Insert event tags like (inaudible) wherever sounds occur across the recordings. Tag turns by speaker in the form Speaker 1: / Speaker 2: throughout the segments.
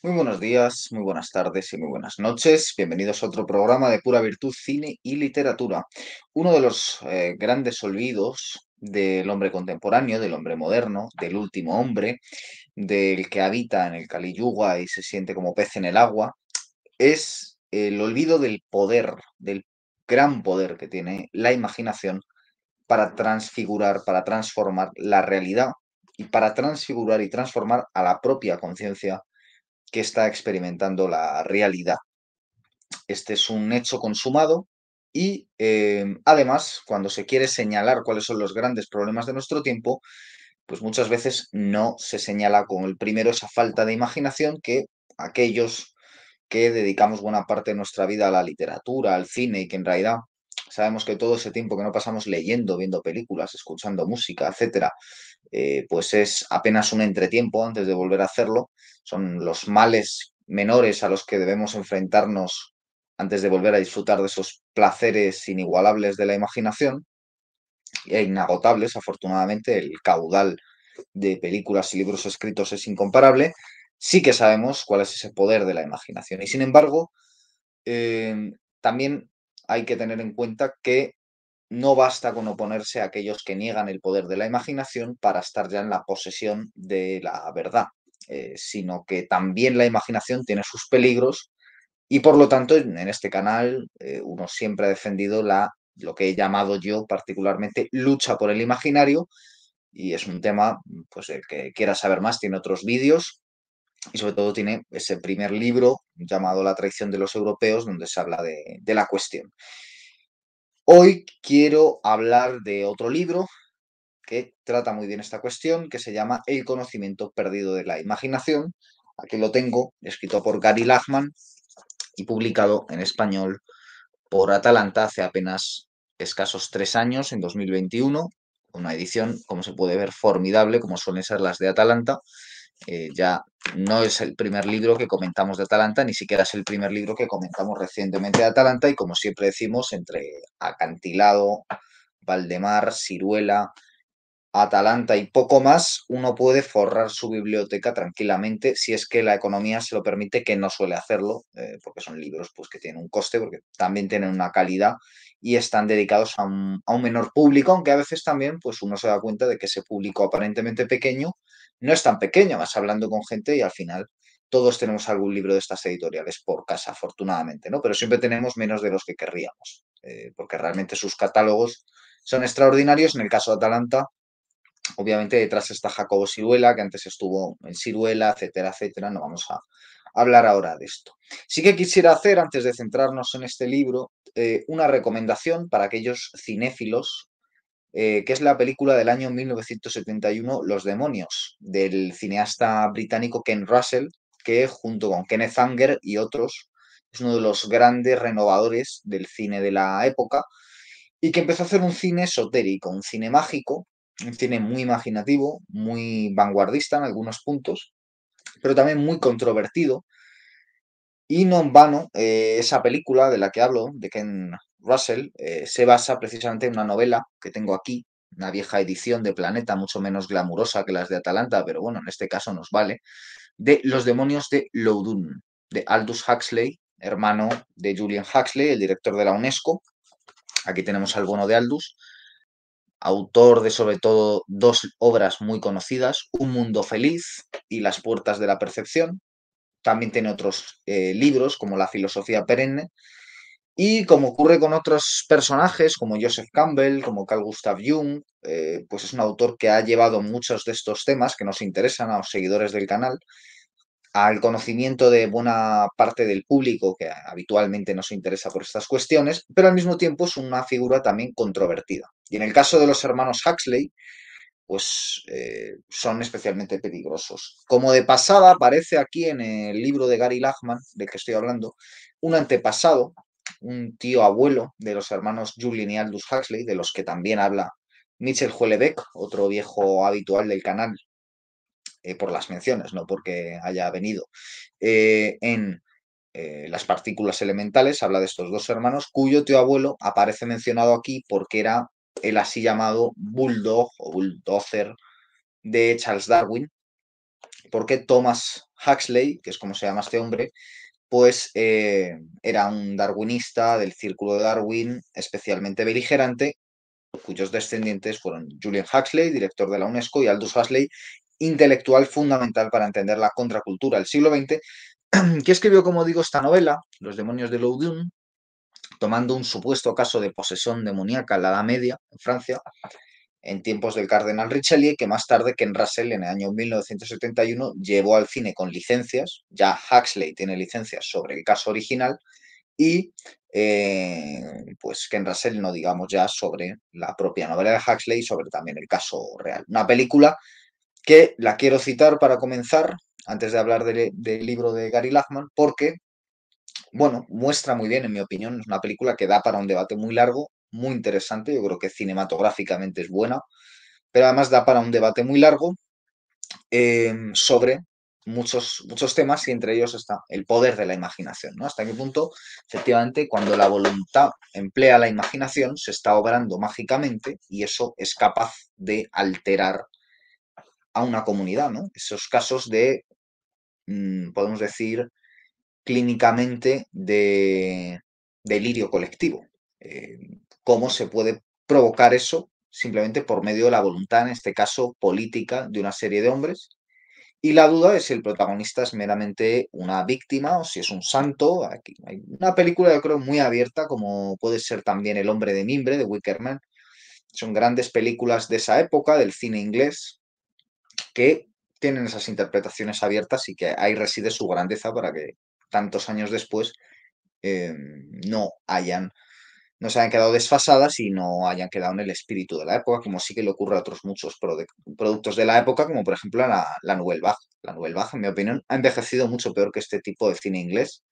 Speaker 1: Muy buenos días, muy buenas tardes y muy buenas noches. Bienvenidos a otro programa de Pura Virtud, Cine y Literatura. Uno de los eh, grandes olvidos del hombre contemporáneo, del hombre moderno, del último hombre, del que habita en el Kali y se siente como pez en el agua, es el olvido del poder, del gran poder que tiene la imaginación para transfigurar, para transformar la realidad y para transfigurar y transformar a la propia conciencia que está experimentando la realidad. Este es un hecho consumado y eh, además, cuando se quiere señalar cuáles son los grandes problemas de nuestro tiempo, pues muchas veces no se señala con el primero esa falta de imaginación que aquellos que dedicamos buena parte de nuestra vida a la literatura, al cine y que en realidad sabemos que todo ese tiempo que no pasamos leyendo, viendo películas, escuchando música, etcétera, eh, pues es apenas un entretiempo antes de volver a hacerlo. Son los males menores a los que debemos enfrentarnos antes de volver a disfrutar de esos placeres inigualables de la imaginación e inagotables, afortunadamente, el caudal de películas y libros escritos es incomparable, sí que sabemos cuál es ese poder de la imaginación. Y sin embargo, eh, también hay que tener en cuenta que no basta con oponerse a aquellos que niegan el poder de la imaginación para estar ya en la posesión de la verdad, eh, sino que también la imaginación tiene sus peligros y por lo tanto en este canal eh, uno siempre ha defendido la, lo que he llamado yo particularmente lucha por el imaginario y es un tema, pues el que quiera saber más tiene otros vídeos y sobre todo tiene ese primer libro llamado La traición de los europeos donde se habla de la cuestión. Hoy quiero hablar de otro libro que trata muy bien esta cuestión, que se llama El conocimiento perdido de la imaginación. Aquí lo tengo, escrito por Gary Lachman y publicado en español por Atalanta hace apenas escasos tres años, en 2021. Una edición, como se puede ver, formidable, como suelen ser las de Atalanta. Eh, ya no es el primer libro que comentamos de Atalanta, ni siquiera es el primer libro que comentamos recientemente de Atalanta y como siempre decimos, entre Acantilado, Valdemar, Ciruela, Atalanta y poco más, uno puede forrar su biblioteca tranquilamente si es que la economía se lo permite, que no suele hacerlo, eh, porque son libros pues, que tienen un coste, porque también tienen una calidad y están dedicados a un, menor público, aunque a veces también pues, uno se da cuenta de que ese público aparentemente pequeño no es tan pequeño, vas hablando con gente y al final todos tenemos algún libro de estas editoriales por casa, afortunadamente, ¿no? Pero siempre tenemos menos de los que querríamos, eh, porque realmente sus catálogos son extraordinarios. En el caso de Atalanta, obviamente detrás está Jacobo Siruela, que antes estuvo en Siruela, etcétera, etcétera. No vamos a hablar ahora de esto. Sí que quisiera hacer, antes de centrarnos en este libro, eh, una recomendación para aquellos cinéfilos eh, que es la película del año 1971, Los demonios, del cineasta británico Ken Russell, que junto con Kenneth Anger y otros es uno de los grandes renovadores del cine de la época y que empezó a hacer un cine esotérico, un cine mágico, un cine muy imaginativo, muy vanguardista en algunos puntos, pero también muy controvertido. Y no en vano, eh, esa película de la que hablo, de Ken Russell eh, se basa precisamente en una novela que tengo aquí, una vieja edición de Planeta, mucho menos glamurosa que las de Atalanta, pero bueno, en este caso nos vale, de Los demonios de Loudun, de Aldous Huxley, hermano de Julian Huxley, el director de la UNESCO. Aquí tenemos al bono de Aldous, autor de sobre todo dos obras muy conocidas, Un mundo feliz y Las puertas de la percepción. También tiene otros eh, libros como La filosofía perenne y como ocurre con otros personajes, como Joseph Campbell, como Carl Gustav Jung, eh, pues es un autor que ha llevado muchos de estos temas que nos interesan a los seguidores del canal al conocimiento de buena parte del público que habitualmente no se interesa por estas cuestiones, pero al mismo tiempo es una figura también controvertida. Y en el caso de los hermanos Huxley, pues eh, son especialmente peligrosos. Como de pasada aparece aquí en el libro de Gary Lachman, del que estoy hablando, un antepasado un tío abuelo de los hermanos Julian y Aldous Huxley, de los que también habla Mitchell Huelebeck, otro viejo habitual del canal, eh, por las menciones, no porque haya venido, eh, en eh, las partículas elementales, habla de estos dos hermanos, cuyo tío abuelo aparece mencionado aquí porque era el así llamado bulldog o bulldozer de Charles Darwin, porque Thomas Huxley, que es como se llama este hombre, pues eh, era un darwinista del círculo de Darwin especialmente beligerante, cuyos descendientes fueron Julian Huxley, director de la UNESCO, y Aldous Huxley, intelectual fundamental para entender la contracultura del siglo XX, (clears throat) que escribió, como digo, esta novela, Los demonios de Loudun, tomando un supuesto caso de posesión demoníaca en la Edad Media, en Francia, en tiempos del cardenal Richelieu, que más tarde Ken Russell en el año 1971 llevó al cine con licencias, ya Huxley tiene licencias sobre el caso original, y eh, pues Ken Russell no digamos ya sobre la propia novela de Huxley sobre también el caso real. Una película que la quiero citar para comenzar, antes de hablar del libro de Gary Lachman, porque, bueno, muestra muy bien, en mi opinión, es una película que da para un debate muy largo muy interesante, yo creo que cinematográficamente es buena, pero además da para un debate muy largo eh, sobre muchos, muchos temas y entre ellos está el poder de la imaginación. ¿no? Hasta qué punto, efectivamente, cuando la voluntad emplea la imaginación, se está obrando mágicamente y eso es capaz de alterar a una comunidad. Esos casos de, mm, podemos decir, clínicamente de delirio colectivo. Eh, cómo se puede provocar eso simplemente por medio de la voluntad, en este caso política, de una serie de hombres. Y la duda es si el protagonista es meramente una víctima o si es un santo. Aquí hay una película, yo creo, muy abierta, como puede ser también El hombre de mimbre de Wickerman. Son grandes películas de esa época, del cine inglés, que tienen esas interpretaciones abiertas y que ahí reside su grandeza para que tantos años después eh, no hayan no se hayan quedado desfasadas y no hayan quedado en el espíritu de la época, como sí que le ocurre a otros muchos productos de la época, como por ejemplo la, la Nouvelle La Nouvelle Vague, en mi opinión, ha envejecido mucho peor que este tipo de cine inglés.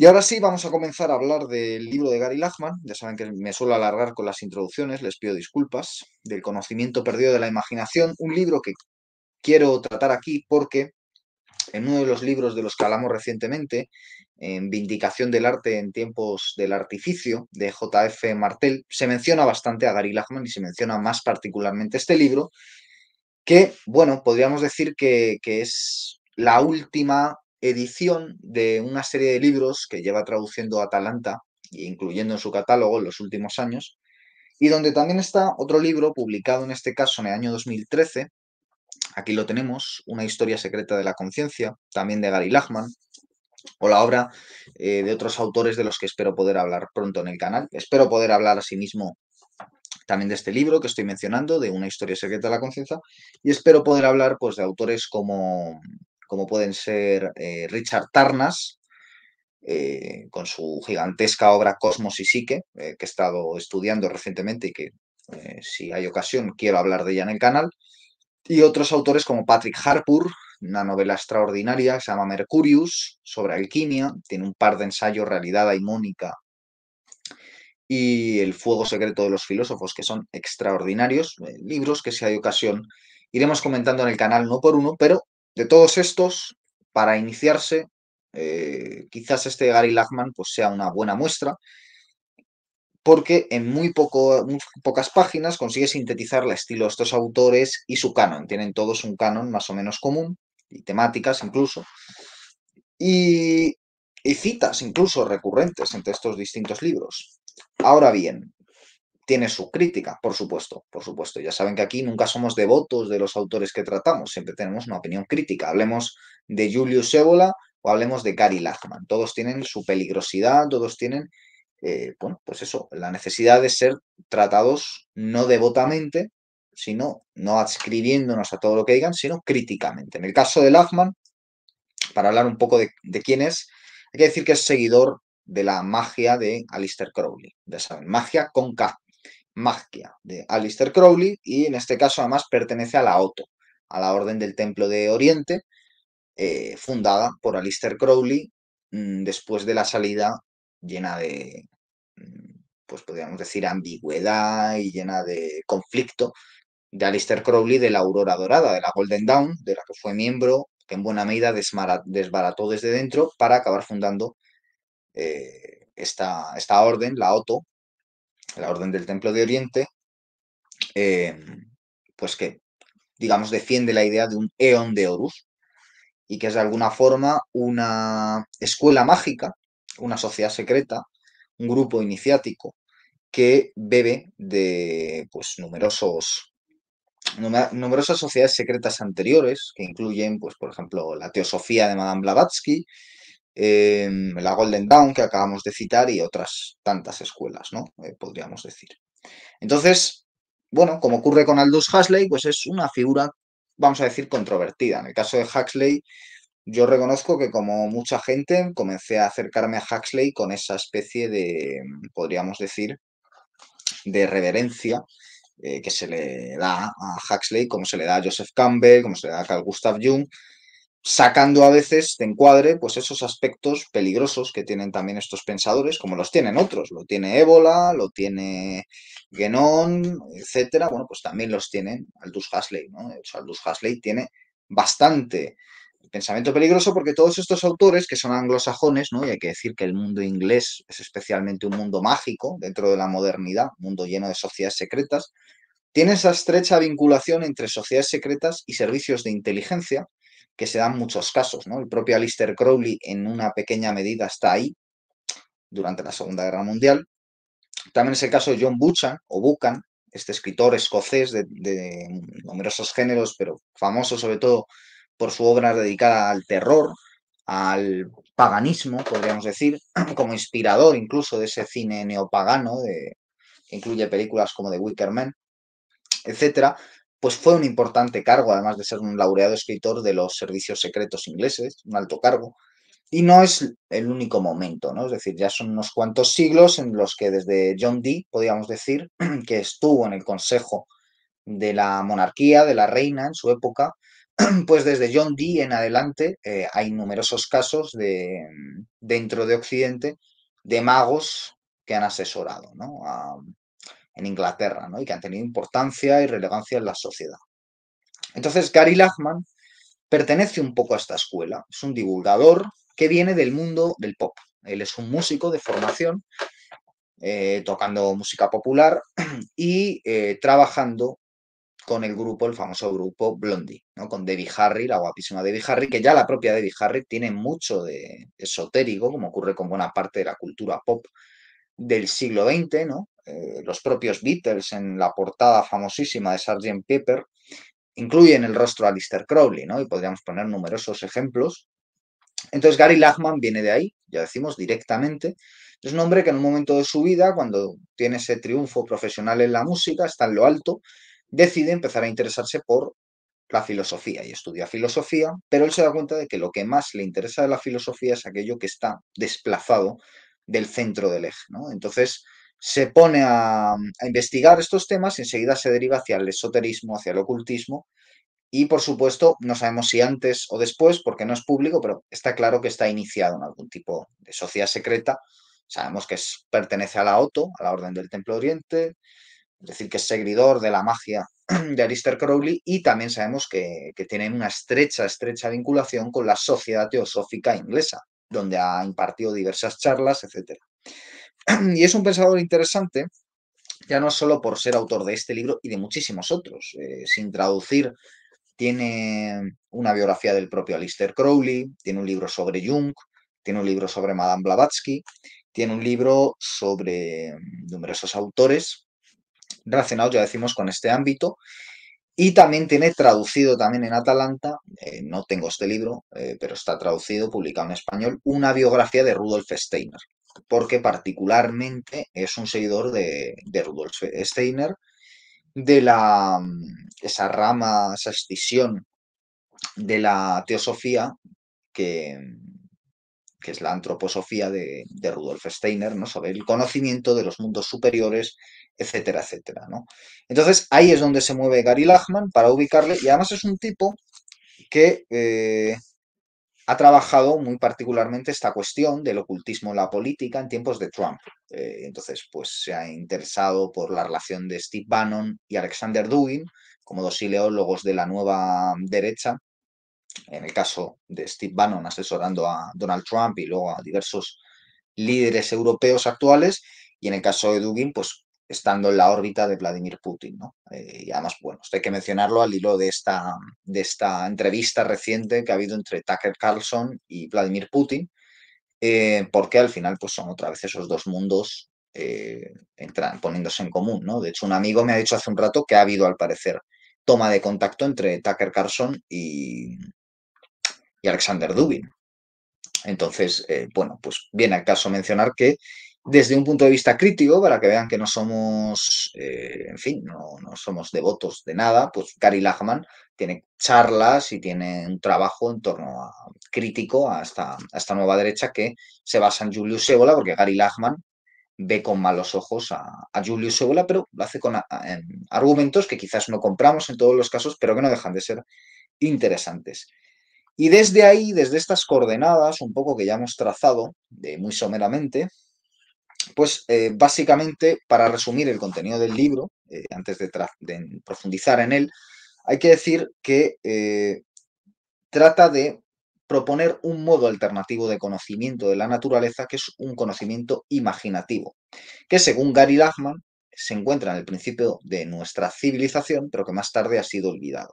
Speaker 1: Y ahora sí, vamos a comenzar a hablar del libro de Gary Lachman. Ya saben que me suelo alargar con las introducciones, les pido disculpas, del conocimiento perdido de la imaginación, un libro que quiero tratar aquí porque en uno de los libros de los que hablamos recientemente, en Vindicación del Arte en tiempos del artificio de J.F. Martel, se menciona bastante a Gary Lachman y se menciona más particularmente este libro, que, bueno, podríamos decir que, es la última edición de una serie de libros que lleva traduciendo Atalanta, incluyendo en su catálogo en los últimos años, y donde también está otro libro publicado en este caso en el año 2013, aquí lo tenemos, Una historia secreta de la conciencia, también de Gary Lachman, o la obra eh, de otros autores de los que espero poder hablar pronto en el canal. Espero poder hablar asimismo también de este libro que estoy mencionando, de una historia secreta de la conciencia, y espero poder hablar pues, de autores como, como pueden ser eh, Richard Tarnas, eh, con su gigantesca obra Cosmos y Psique, que he estado estudiando recientemente y que si hay ocasión quiero hablar de ella en el canal, y otros autores como Patrick Harpur, una novela extraordinaria, se llama Mercurius, sobre alquimia, tiene un par de ensayos, Realidad Mónica y El fuego secreto de los filósofos, que son extraordinarios, eh, libros que si hay ocasión iremos comentando en el canal no por uno, pero de todos estos, para iniciarse, eh, quizás este Gary Lachman pues, sea una buena muestra, porque en muy, poco, muy pocas páginas consigue sintetizar el estilo de estos autores y su canon. Tienen todos un canon más o menos común, y temáticas incluso, y, citas incluso recurrentes entre estos distintos libros. Ahora bien, tiene su crítica, por supuesto, por supuesto. Ya saben que aquí nunca somos devotos de los autores que tratamos, siempre tenemos una opinión crítica. Hablemos de Julius Evola o hablemos de Gary Lachman. Todos tienen su peligrosidad, todos tienen, eh, bueno, pues eso, la necesidad de ser tratados no devotamente, sino no adscribiéndonos a todo lo que digan, sino críticamente. En el caso de Lachman, para hablar un poco de, quién es, hay que decir que es seguidor de la magia de Alistair Crowley. Ya saben, magia con K. Magia de Alistair Crowley y en este caso además pertenece a la OTO, a la Orden del Templo de Oriente, eh, fundada por Alistair Crowley mm, después de la salida llena de, mm, pues podríamos decir, ambigüedad y llena de conflicto de Alistair Crowley de la Aurora Dorada, de la Golden Dawn, de la que fue miembro, que en buena medida desbarató desde dentro para acabar fundando eh, esta, esta, orden, la Oto, la Orden del Templo de Oriente, em, pues que, digamos, defiende la idea de un Eon de Horus y que es de alguna forma una escuela mágica, una sociedad secreta, un grupo iniciático que bebe de pues, numerosos numerosas sociedades secretas anteriores, que incluyen, pues, por ejemplo, la Teosofía de Madame Blavatsky, em, la Golden Dawn que acabamos de citar y otras tantas escuelas, ¿no? Eh, podríamos decir. Entonces, bueno, como ocurre con Aldous Huxley, pues es una figura, vamos a decir, controvertida. En el caso de Huxley, yo reconozco que como mucha gente comencé a acercarme a Huxley con esa especie de, podríamos decir, de reverencia eh, que se le da a Huxley, como se le da a Joseph Campbell, como se le da a Carl Gustav Jung, sacando a veces de encuadre pues esos aspectos peligrosos que tienen también estos pensadores, como los tienen otros, lo tiene Ébola, lo tiene Genon etc., bueno, pues también los tienen Aldous Huxley, ¿no? Aldous Huxley tiene bastante pensamiento peligroso porque todos estos autores que son anglosajones, ¿no? y hay que decir que el mundo inglés es especialmente un mundo mágico dentro de la modernidad, un mundo lleno de sociedades secretas, tiene esa estrecha vinculación entre sociedades secretas y servicios de inteligencia que se dan muchos casos. ¿no? El propio Alistair Crowley en una pequeña medida está ahí durante la Segunda Guerra Mundial. También es el caso de John Buchan o Buchan, este escritor escocés de, de numerosos géneros, pero famoso sobre todo por su obra dedicada al terror, al paganismo, podríamos decir, (clears throat) como inspirador incluso de ese cine neopagano, que incluye películas como The Wicker Man, etc., pues fue un importante cargo, además de ser un laureado escritor de los servicios secretos ingleses, un alto cargo. Y no es el único momento, ¿no? Es decir, ya son unos cuantos siglos en los que desde John Dee, podríamos decir, (clears throat) que estuvo en el consejo de la monarquía, de la reina en su época, (clears throat) pues desde John Dee en adelante eh, hay numerosos casos de, dentro de Occidente de magos que han asesorado en Inglaterra y que han tenido importancia y relevancia en la sociedad. Entonces, Gary Lachman pertenece un poco a esta escuela. Es un divulgador que viene del mundo del pop. Él es un músico de formación, eh, tocando música popular (clears throat) y eh, trabajando con el grupo, el famoso grupo Blondie, ¿no? Con Debbie Harry, la guapísima Debbie Harry, que ya la propia Debbie Harry tiene mucho de esotérico, como ocurre con buena parte de la cultura pop del siglo XX, ¿no? Eh, los propios Beatles en la portada famosísima de Sgt. Pepper incluyen el rostro de Alistair Crowley, ¿no? Y podríamos poner numerosos ejemplos. Entonces Gary Lachman viene de ahí, ya decimos, directamente. Es un hombre que en un momento de su vida, cuando tiene ese triunfo profesional en la música, está en lo alto, decide empezar a interesarse por la filosofía y estudia filosofía, pero él se da cuenta de que lo que más le interesa de la filosofía es aquello que está desplazado del centro del eje. Entonces se pone a, investigar estos temas y enseguida se deriva hacia el esoterismo, hacia el ocultismo y por supuesto no sabemos si antes o después porque no es público, pero está claro que está iniciado en algún tipo de sociedad secreta. Sabemos que pertenece a la OTO, a la Orden del Templo Oriente, es decir, que es seguidor de la magia (clears throat) de Alistair Crowley y también sabemos que, tiene una estrecha, estrecha vinculación con la Sociedad Teosófica Inglesa, donde ha impartido diversas charlas, etc. (clears throat) Y es un pensador interesante, ya no solo por ser autor de este libro y de muchísimos otros, eh, sin traducir tiene una biografía del propio Alistair Crowley, tiene un libro sobre Jung, tiene un libro sobre Madame Blavatsky, tiene un libro sobre numerosos autores Relacionado, ya decimos, con este ámbito. Y también tiene traducido también en Atalanta, eh, no tengo este libro, eh, pero está traducido, publicado en español, una biografía de Rudolf Steiner, porque particularmente es un seguidor de, Rudolf Steiner, de la, mm, esa rama, esa escisión de la teosofía, que, mm, que es la antroposofía de, Rudolf Steiner, ¿no? sobre el conocimiento de los mundos superiores etcétera, etcétera, ¿no? Entonces ahí es donde se mueve Gary Lachman para ubicarle y además es un tipo que eh, ha trabajado muy particularmente esta cuestión del ocultismo en la política en tiempos de Trump. Eh, entonces, pues se ha interesado por la relación de Steve Bannon y Alexander Dugin como dos ideólogos de la nueva derecha. En el caso de Steve Bannon asesorando a Donald Trump y luego a diversos líderes europeos actuales, y en el caso de Dugin, pues estando en la órbita de Vladimir Putin. ¿no? Eh, y además, bueno, hay que mencionarlo al hilo de esta, de esta entrevista reciente que ha habido entre Tucker Carlson y Vladimir Putin, eh, porque al final pues, son otra vez esos dos mundos eh, entran, poniéndose en común. ¿no? De hecho, un amigo me ha dicho hace un rato que ha habido, al parecer, toma de contacto entre Tucker Carlson y, y Alexander Dubin. Entonces, bueno, pues viene acaso mencionar que desde un punto de vista crítico, para que vean que no somos, eh, en fin, no, somos devotos de nada, pues Gary Lachman tiene charlas y tiene un trabajo en torno a, crítico a esta, nueva derecha que se basa en Julius Evola, porque Gary Lachman ve con malos ojos a, Julius Evola, pero lo hace con argumentos que quizás no compramos en todos los casos, pero que no dejan de ser interesantes. Y desde ahí, desde estas coordenadas, un poco que ya hemos trazado de muy someramente, pues eh, básicamente, para resumir el contenido del libro, eh, antes de, profundizar en él, hay que decir que eh, trata de proponer un modo alternativo de conocimiento de la naturaleza, que es un conocimiento imaginativo, que según Gary Lachman se encuentra en el principio de nuestra civilización, pero que más tarde ha sido olvidado.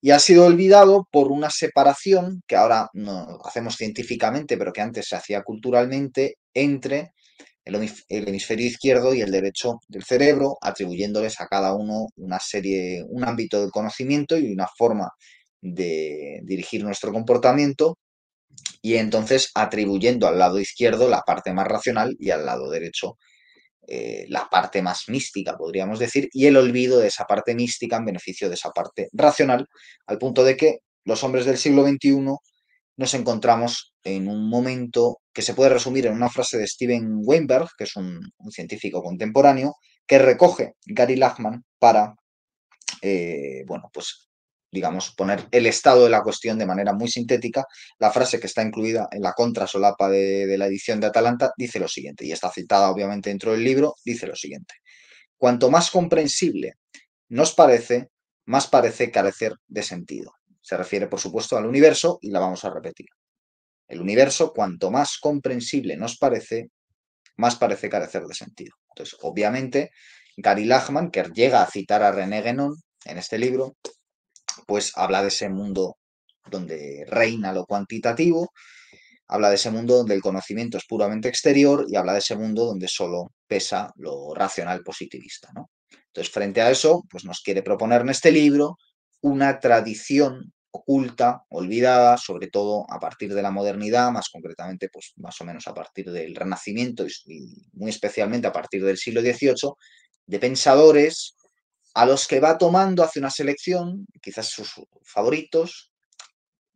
Speaker 1: Y ha sido olvidado por una separación que ahora no hacemos científicamente, pero que antes se hacía culturalmente, entre el, hemisferio izquierdo y el derecho del cerebro, atribuyéndoles a cada uno una serie, un ámbito de conocimiento y una forma de dirigir nuestro comportamiento y entonces atribuyendo al lado izquierdo la parte más racional y al lado derecho eh, la parte más mística, podríamos decir, y el olvido de esa parte mística en beneficio de esa parte racional, al punto de que los hombres del siglo XXI nos encontramos en un momento que se puede resumir en una frase de Steven Weinberg, que es un, científico contemporáneo, que recoge Gary Lachman para, eh, bueno, pues digamos, poner el estado de la cuestión de manera muy sintética, la frase que está incluida en la contrasolapa de la edición de Atalanta dice lo siguiente, y está citada obviamente dentro del libro, dice lo siguiente. Cuanto más comprensible nos parece, más parece carecer de sentido. Se refiere, por supuesto, al universo y la vamos a repetir. El universo, cuanto más comprensible nos parece, más parece carecer de sentido. Entonces, obviamente, Gary Lachman, que llega a citar a René Guénon en este libro, pues habla de ese mundo donde reina lo cuantitativo, habla de ese mundo donde el conocimiento es puramente exterior y habla de ese mundo donde solo pesa lo racional positivista. ¿no? Entonces, frente a eso, pues nos quiere proponer en este libro una tradición oculta, olvidada, sobre todo a partir de la modernidad, más concretamente, pues más o menos a partir del Renacimiento y muy especialmente a partir del siglo XVIII, de pensadores a los que va tomando, hace una selección, quizás sus favoritos,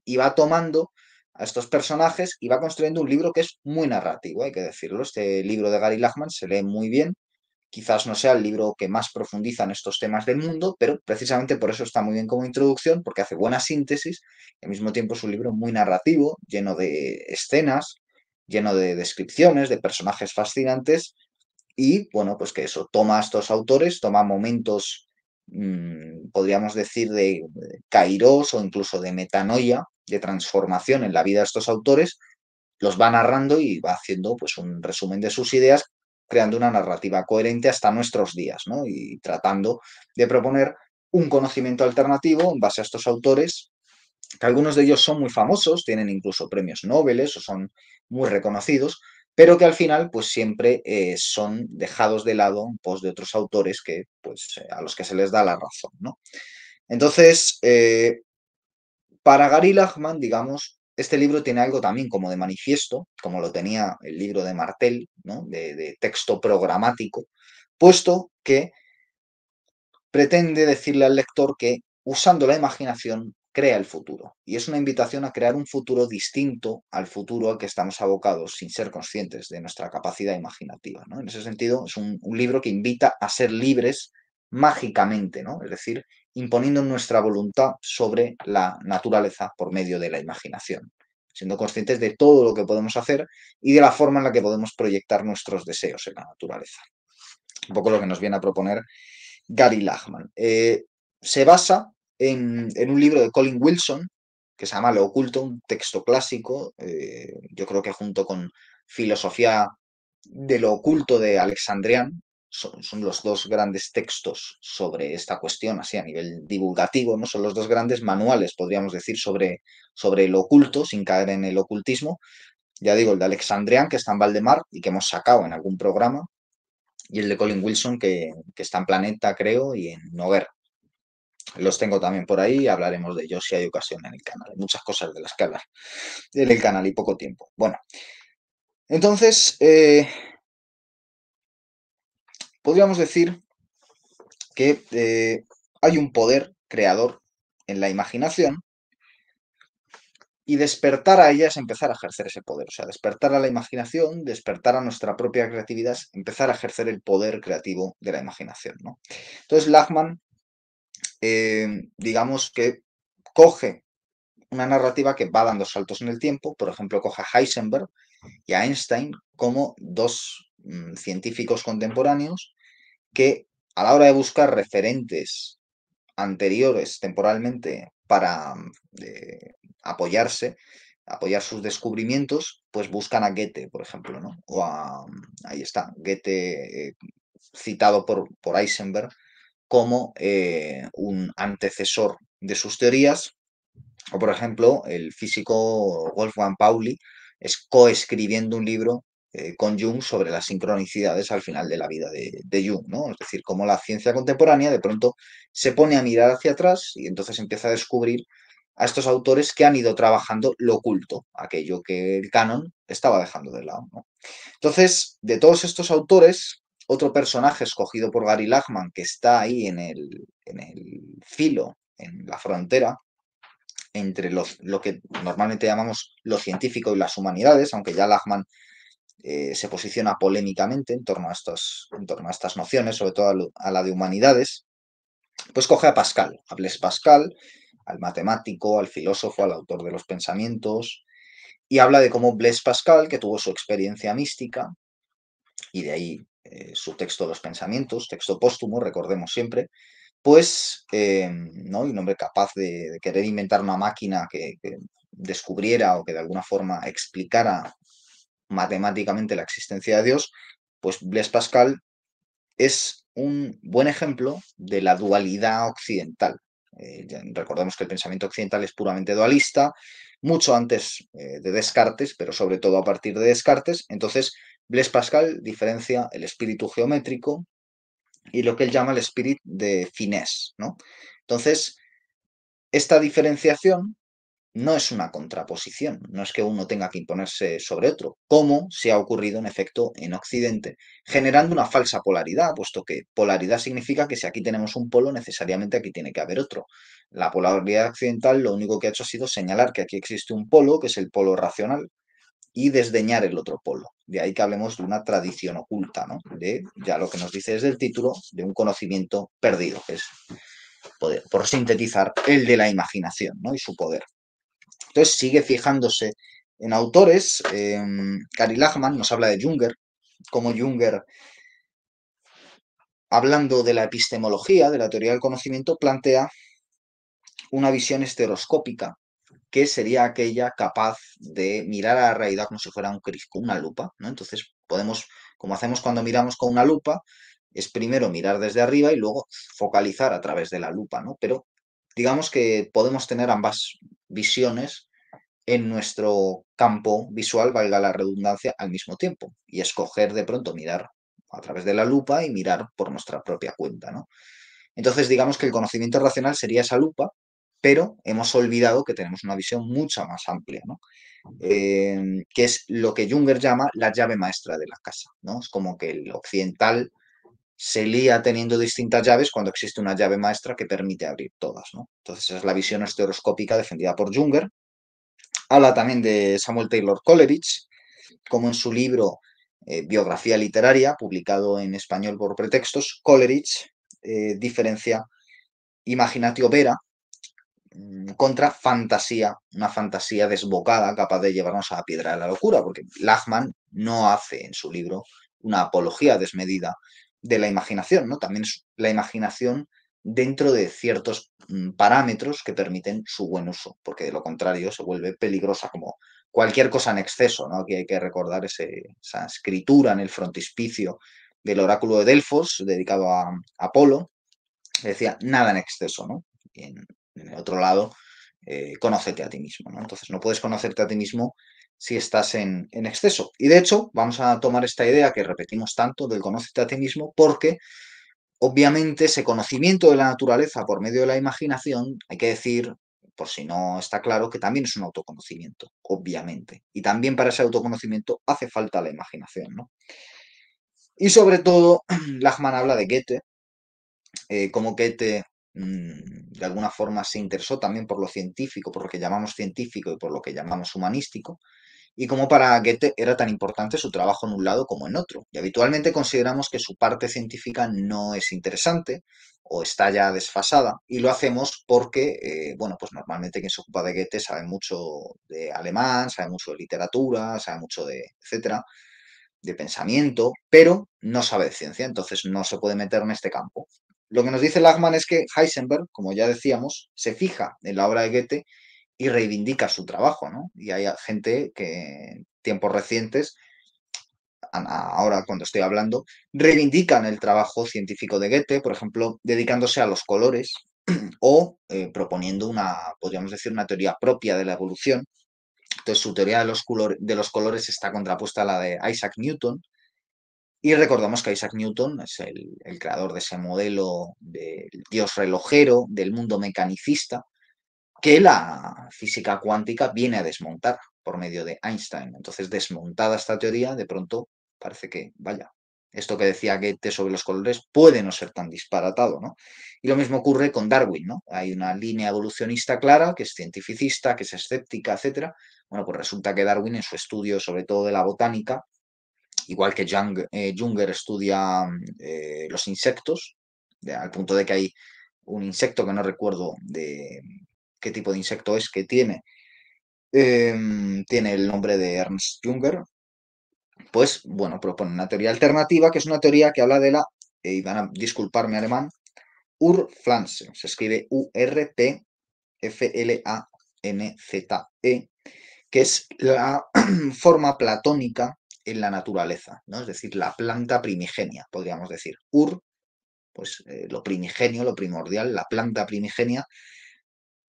Speaker 1: y va tomando a estos personajes y va construyendo un libro que es muy narrativo, hay que decirlo. Este libro de Gary Lachman se lee muy bien, quizás no sea el libro que más profundiza en estos temas del mundo, pero precisamente por eso está muy bien como introducción, porque hace buena síntesis, y al mismo tiempo es un libro muy narrativo, lleno de escenas, lleno de descripciones, de personajes fascinantes, y bueno, pues que eso toma a estos autores, toma momentos, mm, podríamos decir, de kairos o incluso de metanoia, de transformación en la vida de estos autores, los va narrando y va haciendo pues un resumen de sus ideas creando una narrativa coherente hasta nuestros días, ¿no? Y tratando de proponer un conocimiento alternativo en base a estos autores, que algunos de ellos son muy famosos, tienen incluso premios Nobel o son muy reconocidos, pero que al final pues siempre eh, son dejados de lado en pos de otros autores que, pues, eh, a los que se les da la razón, ¿no? Entonces, eh, para Gary Lachman, digamos, este libro tiene algo también como de manifiesto, como lo tenía el libro de Martel, de, texto programático, puesto que pretende decirle al lector que usando la imaginación crea el futuro. Y es una invitación a crear un futuro distinto al futuro al que estamos abocados sin ser conscientes de nuestra capacidad imaginativa. ¿no? En ese sentido, es un, un, libro que invita a ser libres mágicamente, ¿no? es decir, imponiendo nuestra voluntad sobre la naturaleza por medio de la imaginación, siendo conscientes de todo lo que podemos hacer y de la forma en la que podemos proyectar nuestros deseos en la naturaleza. Un poco lo que nos viene a proponer Gary Lachman. Eh, se basa en, un libro de Colin Wilson, que se llama Lo oculto, un texto clásico, eh, yo creo que junto con Filosofía de lo oculto de Alexandrian, son, los dos grandes textos sobre esta cuestión, así a nivel divulgativo, ¿no? son los dos grandes manuales, podríamos decir, sobre, sobre el oculto, sin caer en el ocultismo. Ya digo, el de Alexandrian, que está en Valdemar y que hemos sacado en algún programa, y el de Colin Wilson, que, está en Planeta, creo, y en nover. Los tengo también por ahí, hablaremos de ellos si hay ocasión en el canal. Hay muchas cosas de las que hablar en el canal y poco tiempo. Bueno, entonces, eh, podríamos decir que eh, hay un poder creador en la imaginación y despertar a ella es empezar a ejercer ese poder. O sea, despertar a la imaginación, despertar a nuestra propia creatividad, empezar a ejercer el poder creativo de la imaginación. ¿no? Entonces, Lachman, eh, digamos que coge una narrativa que va dando saltos en el tiempo, por ejemplo, coge a Heisenberg y a Einstein como dos Mm, científicos contemporáneos que a la hora de buscar referentes anteriores temporalmente para mm, apoyarse, apoyar sus descubrimientos, pues buscan a Goethe, por ejemplo, ¿no? O a, mm, ahí está, Goethe eh, citado por, Eisenberg como eh, un antecesor de sus teorías, o por ejemplo, el físico Wolfgang Pauli es coescribiendo un libro eh, con Jung sobre las sincronicidades al final de la vida de, Jung, ¿no? Es decir, cómo la ciencia contemporánea de pronto se pone a mirar hacia atrás y entonces empieza a descubrir a estos autores que han ido trabajando lo oculto, aquello que el canon estaba dejando de lado. Entonces, de todos estos autores, otro personaje escogido por Gary Lachman, que está ahí en el, filo, en la frontera, entre los, lo que normalmente llamamos lo científico y las humanidades, aunque ya Lachman eh, se posiciona polémicamente en torno, a en torno a estas nociones, sobre todo a la de humanidades, pues coge a Pascal, a Blaise Pascal, al matemático, al filósofo, al autor de los pensamientos, y habla de cómo Blaise Pascal, que tuvo su experiencia mística, y de ahí eh, su texto de los pensamientos, texto póstumo, recordemos siempre, pues, eh, ¿no? un hombre capaz de, querer inventar una máquina que descubriera o que de alguna forma explicara matemáticamente la existencia de Dios, pues Blaise Pascal es un buen ejemplo de la dualidad occidental. Eh, recordemos que el pensamiento occidental es puramente dualista, mucho antes eh, de Descartes, pero sobre todo a partir de Descartes. Entonces, Blaise Pascal diferencia el espíritu geométrico y lo que él llama el espíritu de finés. Entonces, esta diferenciación no es una contraposición, no es que uno tenga que imponerse sobre otro, como se ha ocurrido en efecto en Occidente, generando una falsa polaridad, puesto que polaridad significa que si aquí tenemos un polo, necesariamente aquí tiene que haber otro. La polaridad occidental lo único que ha hecho ha sido señalar que aquí existe un polo, que es el polo racional, y desdeñar el otro polo. De ahí que hablemos de una tradición oculta, ¿no? De, ya lo que nos dice es el título, de un conocimiento perdido, que es, poder, por sintetizar, el de la imaginación ¿no? y su poder. Entonces sigue fijándose en autores. Eh, em, Lachmann Lachman nos habla de Junger, como Junger, hablando de la epistemología, de la teoría del conocimiento, plantea una visión estereoscópica, que sería aquella capaz de mirar a la realidad como si fuera un con una lupa. ¿no? Entonces podemos, como hacemos cuando miramos con una lupa, es primero mirar desde arriba y luego focalizar a través de la lupa, ¿no? Pero digamos que podemos tener ambas visiones en nuestro campo visual, valga la redundancia, al mismo tiempo y escoger de pronto mirar a través de la lupa y mirar por nuestra propia cuenta. ¿no? Entonces, digamos que el conocimiento racional sería esa lupa, pero hemos olvidado que tenemos una visión mucho más amplia, eh, que es lo que Junger llama la llave maestra de la casa. ¿no? Es como que el occidental se lía teniendo distintas llaves cuando existe una llave maestra que permite abrir todas. ¿no? Entonces, esa es la visión estereoscópica defendida por Junger. Habla también de Samuel Taylor Coleridge, como en su libro eh, Biografía Literaria, publicado en español por pretextos, Coleridge eh, diferencia imaginatio vera mm, contra fantasía, una fantasía desbocada capaz de llevarnos a la piedra de la locura, porque Lachman no hace en su libro una apología desmedida de la imaginación, ¿no? También es la imaginación dentro de ciertos mm, parámetros que permiten su buen uso, porque de lo contrario se vuelve peligrosa como cualquier cosa en exceso, ¿no? Aquí hay que recordar esa escritura en el frontispicio del oráculo de Delfos dedicado a Apolo, que decía nada en exceso, ¿no? Y en, el otro lado, eh, conócete a ti mismo, ¿no? Entonces no puedes conocerte a ti mismo si estás en, exceso. Y de hecho, vamos a tomar esta idea que repetimos tanto del conocerte a ti mismo, porque obviamente ese conocimiento de la naturaleza por medio de la imaginación, hay que decir, por si no está claro, que también es un autoconocimiento, obviamente. Y también para ese autoconocimiento hace falta la imaginación, Y sobre todo, (clears throat) Lachman habla de Goethe, eh, como Goethe mm, de alguna forma se interesó también por lo científico, por lo que llamamos científico y por lo que llamamos humanístico, y como para Goethe era tan importante su trabajo en un lado como en otro. Y habitualmente consideramos que su parte científica no es interesante o está ya desfasada y lo hacemos porque, eh, bueno, pues normalmente quien se ocupa de Goethe sabe mucho de alemán, sabe mucho de literatura, sabe mucho de etcétera, de pensamiento, pero no sabe de ciencia, entonces no se puede meter en este campo. Lo que nos dice Lachmann es que Heisenberg, como ya decíamos, se fija en la obra de Goethe y reivindica su trabajo, ¿no? Y hay gente que en tiempos recientes, ahora cuando estoy hablando, reivindican el trabajo científico de Goethe, por ejemplo, dedicándose a los colores (clears throat) o eh, proponiendo una, podríamos decir, una teoría propia de la evolución. Entonces, su teoría de los, colores está contrapuesta a la de Isaac Newton. Y recordamos que Isaac Newton es el, el creador de ese modelo del dios relojero, del mundo mecanicista, que la física cuántica viene a desmontar por medio de Einstein. Entonces, desmontada esta teoría, de pronto parece que, vaya, esto que decía Goethe sobre los colores puede no ser tan disparatado, ¿no? Y lo mismo ocurre con Darwin, ¿no? Hay una línea evolucionista clara, que es cientificista, que es escéptica, etc. Bueno, pues resulta que Darwin en su estudio, sobre todo de la botánica, igual que Jung, eh, Junger estudia eh, los insectos, al punto de que hay un insecto que no recuerdo de qué tipo de insecto es que tiene, em, tiene el nombre de Ernst Junger, pues bueno, propone una teoría alternativa que es una teoría que habla de la, eh, y van a disculparme alemán, Urpflanze, se escribe U-R-P-F-L-A-N-Z-E, que es la (clears throat) forma platónica en la naturaleza, ¿no? es decir, la planta primigenia, podríamos decir. Ur, pues eh, lo primigenio, lo primordial, la planta primigenia,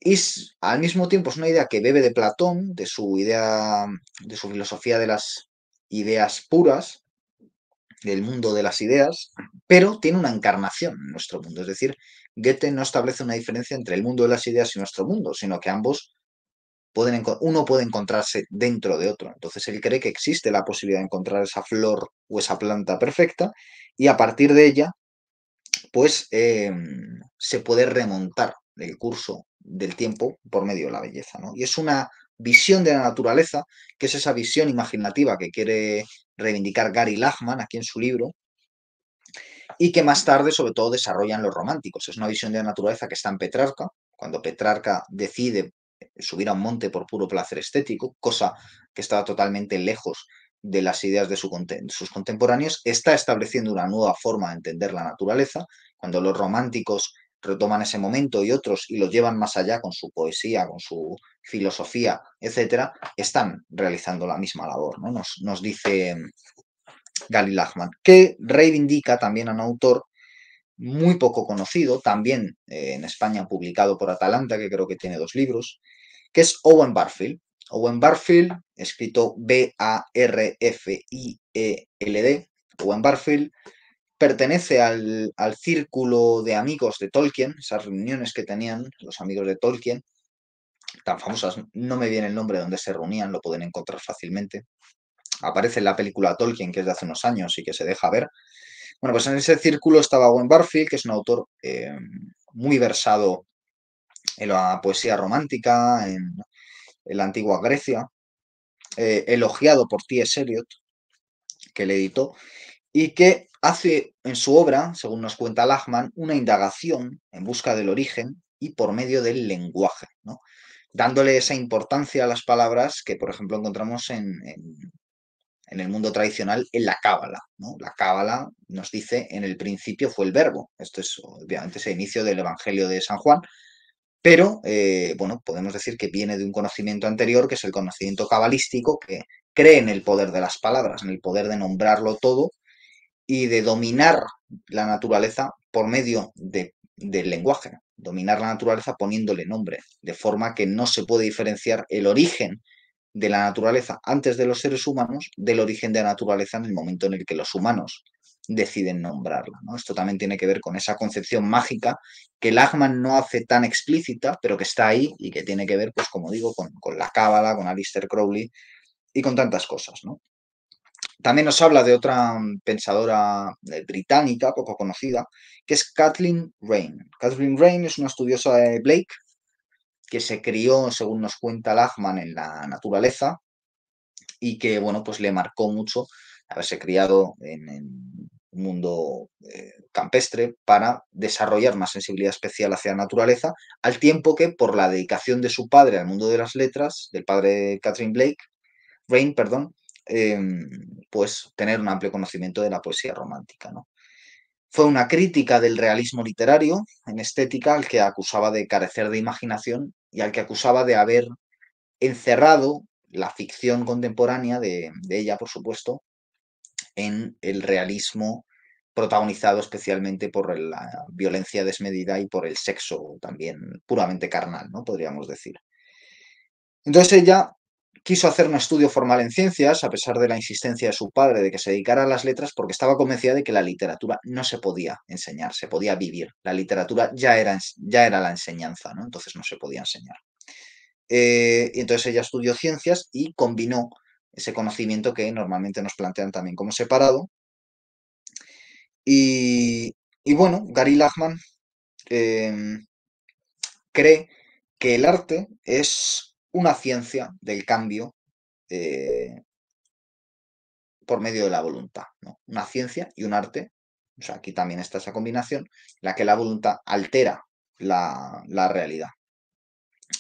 Speaker 1: y al mismo tiempo es una idea que bebe de Platón, de su idea, de su filosofía de las ideas puras, del mundo de las ideas, pero tiene una encarnación en nuestro mundo. Es decir, Goethe no establece una diferencia entre el mundo de las ideas y nuestro mundo, sino que ambos pueden, uno puede encontrarse dentro de otro. Entonces él cree que existe la posibilidad de encontrar esa flor o esa planta perfecta y a partir de ella, pues em, se puede remontar el curso del tiempo por medio de la belleza. ¿no? Y es una visión de la naturaleza, que es esa visión imaginativa que quiere reivindicar Gary Lachman aquí en su libro, y que más tarde sobre todo desarrollan los románticos. Es una visión de la naturaleza que está en Petrarca, cuando Petrarca decide subir a un monte por puro placer estético, cosa que estaba totalmente lejos de las ideas de sus contemporáneos, está estableciendo una nueva forma de entender la naturaleza, cuando los románticos retoman ese momento y otros y lo llevan más allá con su poesía, con su filosofía, etcétera, están realizando la misma labor. ¿no? Nos, dice mm, Galil Lachman, que reivindica también a un autor muy poco conocido, también eh, en España publicado por Atalanta, que creo que tiene dos libros, que es Owen Barfield. Owen Barfield, escrito B-A-R-F-I-E-L-D, Owen Barfield pertenece al, círculo de amigos de Tolkien, esas reuniones que tenían los amigos de Tolkien, tan famosas, no me viene el nombre donde se reunían, lo pueden encontrar fácilmente. Aparece en la película Tolkien, que es de hace unos años y que se deja ver. Bueno, pues en ese círculo estaba Owen Barfield, que es un autor eh, muy versado en la poesía romántica, en, la antigua Grecia, eh, elogiado por T.S. Eliot, que le editó, y que hace en su obra, según nos cuenta Lachman, una indagación en busca del origen y por medio del lenguaje, dándole esa importancia a las palabras que, por ejemplo, encontramos en, en, el mundo tradicional en la Cábala. ¿no? La Cábala nos dice, en el principio fue el verbo. Esto es obviamente ese inicio del Evangelio de San Juan, pero eh, bueno, podemos decir que viene de un conocimiento anterior, que es el conocimiento cabalístico, que cree en el poder de las palabras, en el poder de nombrarlo todo y de dominar la naturaleza por medio del lenguaje. Dominar la naturaleza poniéndole nombre, de forma que no se puede diferenciar el origen de la naturaleza antes de los seres humanos del origen de la naturaleza en el momento en el que los humanos deciden nombrarla. ¿no? Esto también tiene que ver con esa concepción mágica que Lachman no hace tan explícita, pero que está ahí y que tiene que ver, pues como digo, con, con la cábala, con Alistair Crowley y con tantas cosas. ¿no? También nos habla de otra mm, pensadora eh, británica poco conocida, que es Kathleen Rain. Kathleen Rain es una estudiosa de Blake que se crió, según nos cuenta Lachman, en la naturaleza y que, bueno, pues le marcó mucho haberse criado en, un mundo eh, campestre para desarrollar más sensibilidad especial hacia la naturaleza, al tiempo que por la dedicación de su padre al mundo de las letras, del padre de Catherine Blake, Rain, perdón, Em, pues tener un amplio conocimiento de la poesía romántica. ¿no? Fue una crítica del realismo literario en estética al que acusaba de carecer de imaginación y al que acusaba de haber encerrado la ficción contemporánea de, ella, por supuesto, en el realismo protagonizado especialmente por la violencia desmedida y por el sexo también puramente carnal, ¿no? Podríamos decir. Entonces ella Quiso hacer un estudio formal en ciencias, a pesar de la insistencia de su padre de que se dedicara a las letras, porque estaba convencida de que la literatura no se podía enseñar, se podía vivir. La literatura ya era, ya era la enseñanza, ¿no? entonces no se podía enseñar. Eh, entonces ella estudió ciencias y combinó ese conocimiento que normalmente nos plantean también como separado. Y, bueno, Gary Lachman em, cree que el arte es una ciencia del cambio eh, por medio de la voluntad, una ciencia y un arte. aquí también está esa combinación, la que la voluntad altera la, realidad.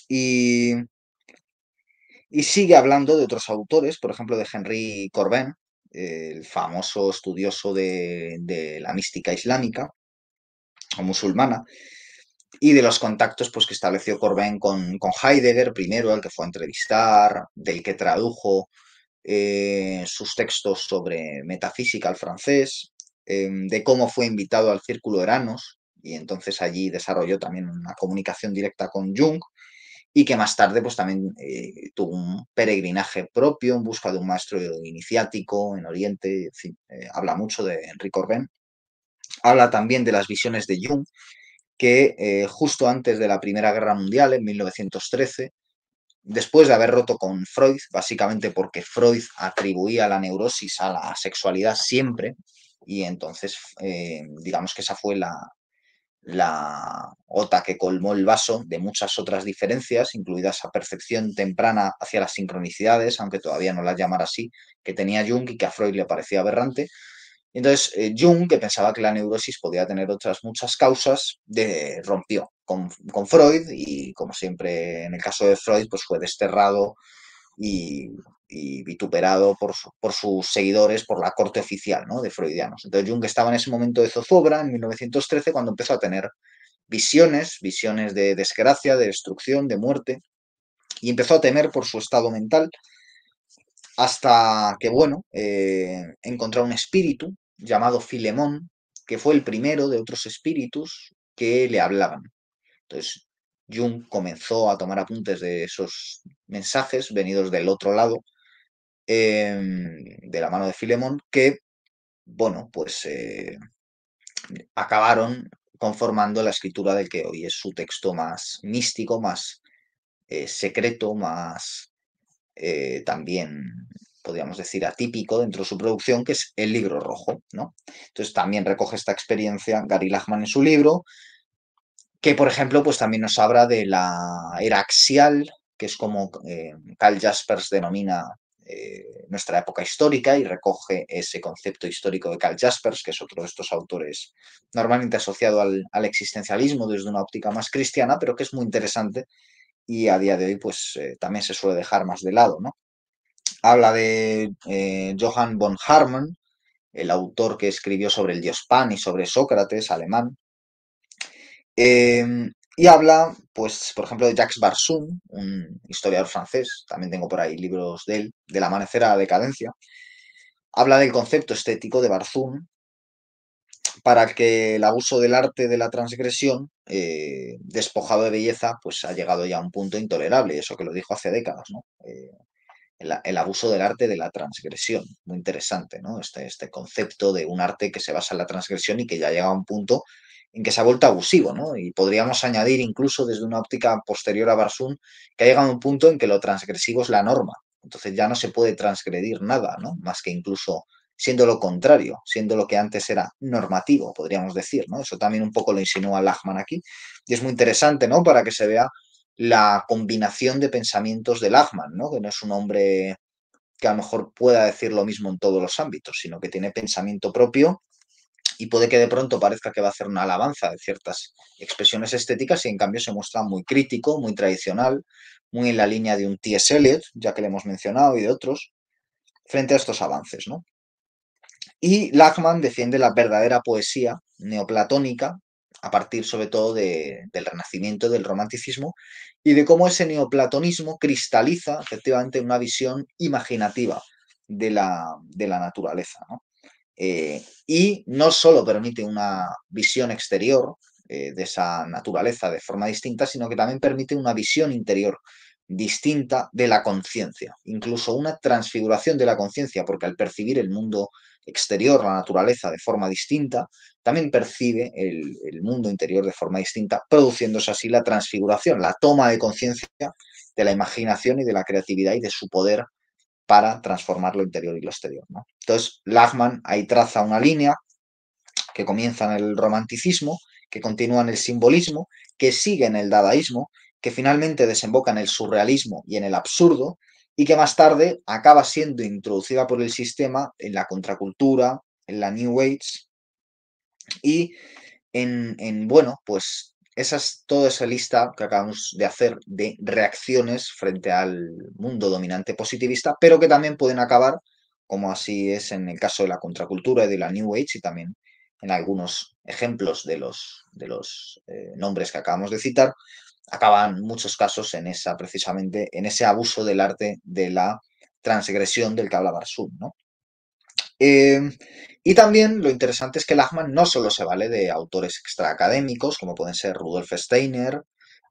Speaker 1: Y, sigue hablando de otros autores, por ejemplo, de Henry Corbin, el famoso estudioso de, de la mística islámica o musulmana, y de los contactos pues, que estableció Corbén con, Heidegger, primero al que fue a entrevistar, del que tradujo eh, sus textos sobre metafísica al francés, em, de cómo fue invitado al Círculo de Eranos, y entonces allí desarrolló también una comunicación directa con Jung, y que más tarde pues, también eh, tuvo un peregrinaje propio en busca de un maestro iniciático en Oriente, eh, habla mucho de Enrique Corbén. Habla también de las visiones de Jung, que eh, justo antes de la Primera Guerra Mundial, en 1913, después de haber roto con Freud, básicamente porque Freud atribuía la neurosis a la sexualidad siempre, y entonces eh, digamos que esa fue la, la OTA que colmó el vaso de muchas otras diferencias, incluida esa percepción temprana hacia las sincronicidades, aunque todavía no las llamara así, que tenía Jung y que a Freud le parecía aberrante, entonces, eh, Jung, que pensaba que la neurosis podía tener otras muchas causas, rompió con, Freud y, como siempre, en el caso de Freud, pues fue desterrado y, vituperado por, sus seguidores, por la corte oficial ¿no? de freudianos. Entonces, Jung estaba en ese momento de zozobra, en 1913, cuando empezó a tener visiones, visiones de desgracia, de destrucción, de muerte, y empezó a temer por su estado mental hasta que, bueno, eh, encontró un espíritu llamado Filemón, que fue el primero de otros espíritus que le hablaban. Entonces, Jung comenzó a tomar apuntes de esos mensajes venidos del otro lado, em, de la mano de Filemón, que, bueno, pues eh, acabaron conformando la escritura del que hoy es su texto más místico, más eh, secreto, más eh, también, podríamos decir, atípico dentro de su producción, que es el libro rojo. ¿no? Entonces también recoge esta experiencia Gary Lachman en su libro, que por ejemplo pues también nos habla de la era axial, que es como eh, Carl Jaspers denomina eh, nuestra época histórica y recoge ese concepto histórico de Carl Jaspers, que es otro de estos autores normalmente asociado al existencialismo desde una óptica más cristiana, pero que es muy interesante y a día de hoy pues eh, también se suele dejar más de lado, ¿no? Habla de eh, Johann von Harman, el autor que escribió sobre el dios Pan y sobre Sócrates, alemán, em, y habla, pues, por ejemplo, de Jacques Barzun, un historiador francés, también tengo por ahí libros de él, del amanecer a la decadencia, habla del concepto estético de Barzun, para que el abuso del arte de la transgresión, eh, despojado de belleza, pues ha llegado ya a un punto intolerable, eso que lo dijo hace décadas, ¿no? Eh, el, abuso del arte de la transgresión, muy interesante, ¿no? Este, este concepto de un arte que se basa en la transgresión y que ya llega a un punto en que se ha vuelto abusivo, ¿no? Y podríamos añadir incluso desde una óptica posterior a Barzun que ha llegado a un punto en que lo transgresivo es la norma. Entonces ya no se puede transgredir nada, ¿no? Más que incluso siendo lo contrario, siendo lo que antes era normativo, podríamos decir, ¿no? Eso también un poco lo insinúa Lachman aquí. Y es muy interesante, ¿no? Para que se vea la combinación de pensamientos de Lachman, ¿no? Que no es un hombre que a lo mejor pueda decir lo mismo en todos los ámbitos, sino que tiene pensamiento propio y puede que de pronto parezca que va a hacer una alabanza de ciertas expresiones estéticas y en cambio se muestra muy crítico, muy tradicional, muy en la línea de un T.S. Eliot, ya que le hemos mencionado, y de otros, frente a estos avances, ¿no? Y Lachman defiende la verdadera poesía neoplatónica, a partir sobre todo del renacimiento, del romanticismo, y de cómo ese neoplatonismo cristaliza efectivamente una visión imaginativa de la, naturaleza. Eh, y no solo permite una visión exterior eh, de esa naturaleza de forma distinta, sino que también permite una visión interior distinta de la conciencia, incluso una transfiguración de la conciencia, porque al percibir el mundo exterior, la naturaleza, de forma distinta, también percibe el, mundo interior de forma distinta, produciéndose así la transfiguración, la toma de conciencia de la imaginación y de la creatividad y de su poder para transformar lo interior y lo exterior. ¿no? Entonces, Lachman ahí traza una línea que comienza en el romanticismo, que continúa en el simbolismo, que sigue en el dadaísmo, que finalmente desemboca en el surrealismo y en el absurdo, y que más tarde acaba siendo introducida por el sistema en la contracultura, en la New Age y en, bueno, pues esa toda esa lista que acabamos de hacer de reacciones frente al mundo dominante positivista, pero que también pueden acabar, como así es en el caso de la contracultura y de la New Age y también en algunos ejemplos de los, de los eh, nombres que acabamos de citar, acaban muchos casos en esa, precisamente, en ese abuso del arte de la transgresión del que hablaba em, y también lo interesante es que Lachman no solo se vale de autores extraacadémicos, como pueden ser Rudolf Steiner,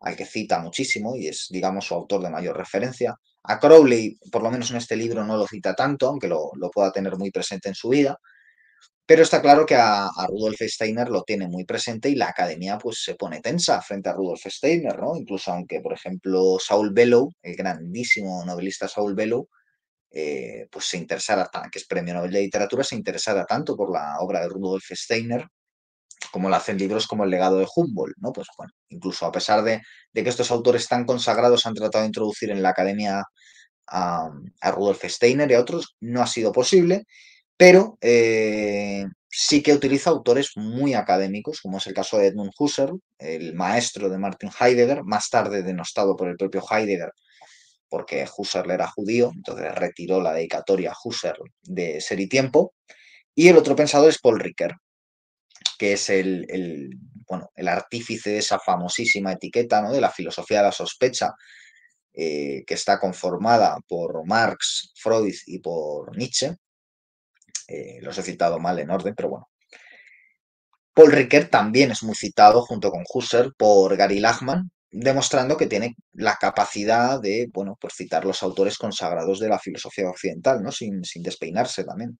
Speaker 1: al que cita muchísimo y es, digamos, su autor de mayor referencia. A Crowley, por lo menos en este libro, no lo cita tanto, aunque lo pueda tener muy presente en su vida. Pero está claro que a, Rudolf Steiner lo tiene muy presente y la academia pues, se pone tensa frente a Rudolf Steiner, ¿no? Incluso aunque, por ejemplo, Saul Bellow, el grandísimo novelista Saul Bellow, eh, pues se interesara, que es premio Nobel de Literatura, se interesara tanto por la obra de Rudolf Steiner como la hacen libros como El legado de Humboldt, ¿no? Pues bueno, incluso a pesar de, que estos autores tan consagrados han tratado de introducir en la academia a, a Rudolf Steiner y a otros, no ha sido posible pero eh, sí que utiliza autores muy académicos, como es el caso de Edmund Husserl, el maestro de Martin Heidegger, más tarde denostado por el propio Heidegger, porque Husserl era judío, entonces retiró la dedicatoria Husserl de Ser y Tiempo. Y el otro pensador es Paul Ricker, que es el, artífice de esa famosísima etiqueta de la filosofía de la sospecha, eh, que está conformada por Marx, Freud y por Nietzsche, eh, los he citado mal en orden, pero bueno. Paul Ricker también es muy citado junto con Husserl por Gary Lachman, demostrando que tiene la capacidad de, bueno, por pues citar los autores consagrados de la filosofía occidental, ¿no? Sin, sin despeinarse también.